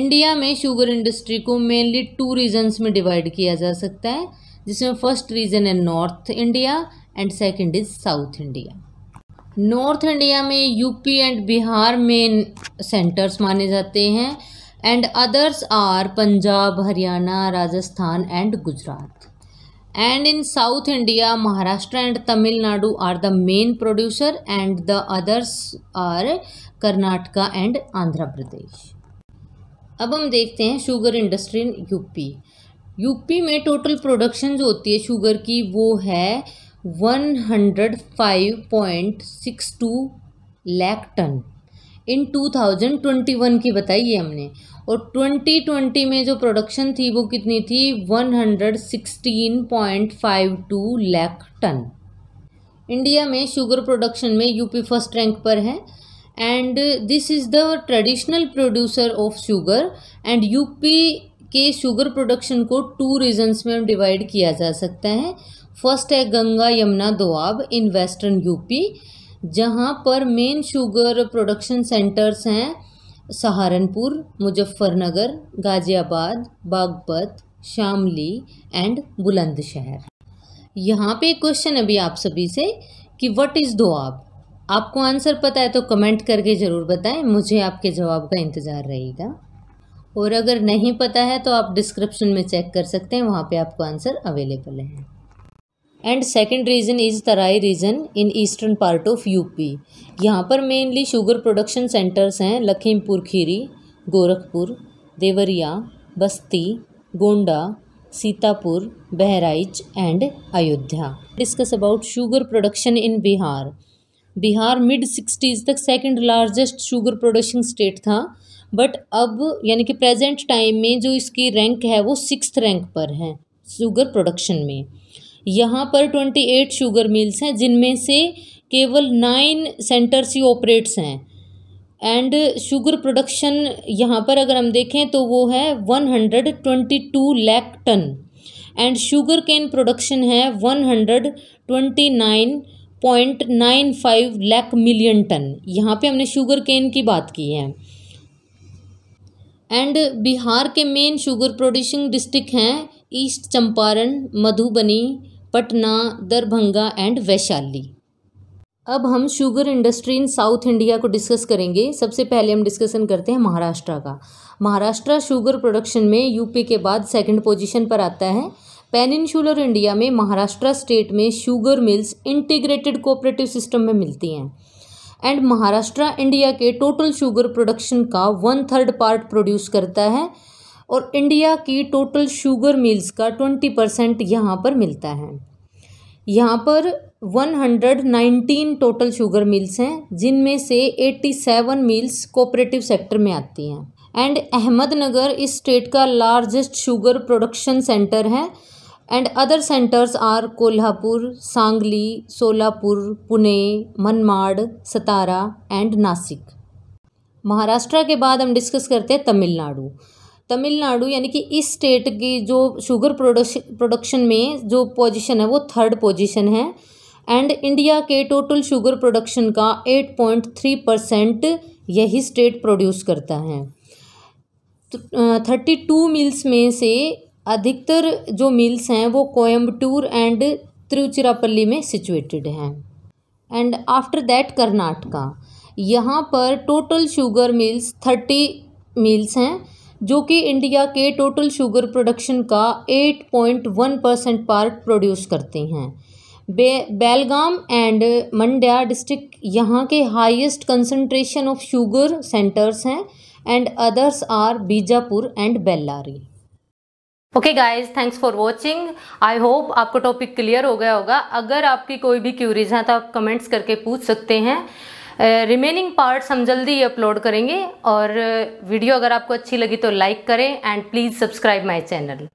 India में शुगर इंडस्ट्री को मेनली टू रीजन्स में डिवाइड किया जा सकता है जिसमें फर्स्ट रीजन है north India and second is south India north India में UP and Bihar main centres माने जाते हैं and others are Punjab Haryana Rajasthan and Gujarat and in south india maharashtra and tamil nadu are the main producer and the others are karnataka and andhra pradesh अब हम देखते हैं sugar industry in UP UP में total production जो होती है sugar की वो है 105.62 लाख टन इन 2021 की बताई है हमने और 2020 में जो प्रोडक्शन थी वो कितनी थी 116.52 लाख टन इंडिया में शुगर प्रोडक्शन में यूपी फर्स्ट रैंक पर है and this is the traditional producer of sugar and UP के शुगर प्रोडक्शन को टू रीजन्स में डिवाइड किया जा सकता है फर्स्ट है Ganga Yamuna Doab in western UP जहाँ पर मेन शुगर प्रोडक्शन सेंटर्स हैं सहारनपुर मुजफ्फरनगर गाज़ियाबाद बागपत शामली एंड बुलंदशहर यहाँ पे एक क्वेश्चन अभी आप सभी से कि व्हाट इज़ दो आप आपको आंसर पता है तो कमेंट करके ज़रूर बताएं मुझे आपके जवाब का इंतज़ार रहेगा और अगर नहीं पता है तो आप डिस्क्रिप्शन में चेक कर सकते हैं वहाँ पे आपको आंसर अवेलेबल है and second region is Terai region in eastern part of UP यहाँ पर मेनली शुगर प्रोडक्शन सेंटर्स हैं Lakhimpur Kheri Gorakhpur Deoria Basti Gonda Sitapur Bahraich and Ayodhya discuss about sugar production in Bihar Bihar mid sixties तक second largest sugar production state था बट अब यानी कि प्रेजेंट टाइम में जो इसकी रैंक है वो सिक्स रैंक पर है शुगर प्रोडक्शन में यहाँ पर ट्वेंटी एट शुगर मिल्स हैं जिनमें से केवल नाइन सेंटर्स ही ऑपरेट्स हैं एंड शुगर प्रोडक्शन यहाँ पर अगर हम देखें तो वो है one hundred twenty two lakh ton and sugar cane production है one hundred twenty nine point nine five lakh million ton यहाँ पे हमने शुगर केन की बात की है एंड बिहार के मेन शुगर प्रोड्यूसिंग डिस्ट्रिक्ट हैं ईस्ट चंपारण मधुबनी पटना दरभंगा एंड वैशाली अब हम sugar industry in south India को डिस्कस करेंगे सबसे पहले हम डिस्कशन करते हैं महाराष्ट्र का महाराष्ट्र शुगर प्रोडक्शन में यूपी के बाद सेकंड पोजीशन पर आता है पेनिनशुलर इंडिया में महाराष्ट्र स्टेट में sugar mills integrated cooperative system में मिलती हैं एंड महाराष्ट्र इंडिया के टोटल शुगर प्रोडक्शन का वन थर्ड पार्ट प्रोड्यूस करता है और इंडिया की टोटल शुगर मिल्स का ट्वेंटी परसेंट यहाँ पर मिलता है यहाँ पर one hundred nineteen total sugar mills हैं जिनमें से eighty seven mills cooperative sector में आती हैं एंड अहमदनगर इस स्टेट का लार्जेस्ट शुगर प्रोडक्शन सेंटर है and other centres are Kolhapur Sangli Solapur Pune Manmad Satara and Nashik Maharashtra के बाद हम डिस्कस करते हैं तमिलनाडु तमिलनाडु यानी कि इस स्टेट की जो शुगर प्रोडक्शन प्रोडक्शन में जो पोजीशन है वो थर्ड पोजीशन है एंड इंडिया के टोटल शुगर प्रोडक्शन का एट पॉइंट थ्री परसेंट यही स्टेट प्रोड्यूस करता है थर्टी टू मिल्स में से अधिकतर जो मिल्स हैं वो कोयम्बटूर एंड तिरुचिरापल्ली में सिचुएटेड हैं एंड आफ्टर दैट कर्नाटका यहाँ पर total sugar mills thirty mills हैं जो कि इंडिया के टोटल शुगर प्रोडक्शन का 8.1 परसेंट पार्ट प्रोड्यूस करते हैं बे बेलगाम एंड मंड्या डिस्ट्रिक्ट यहाँ के highest concentration of sugar centres हैं and others are Bijapur and Bellary okay guys thanks for watching I hope आपको टॉपिक क्लियर हो गया होगा अगर आपकी कोई भी क्यूरीज हैं तो आप कमेंट्स करके पूछ सकते हैं रिमेनिंग पार्ट्स हम जल्दी ही अपलोड करेंगे और वीडियो अगर आपको अच्छी लगी तो लाइक करें and please subscribe my channel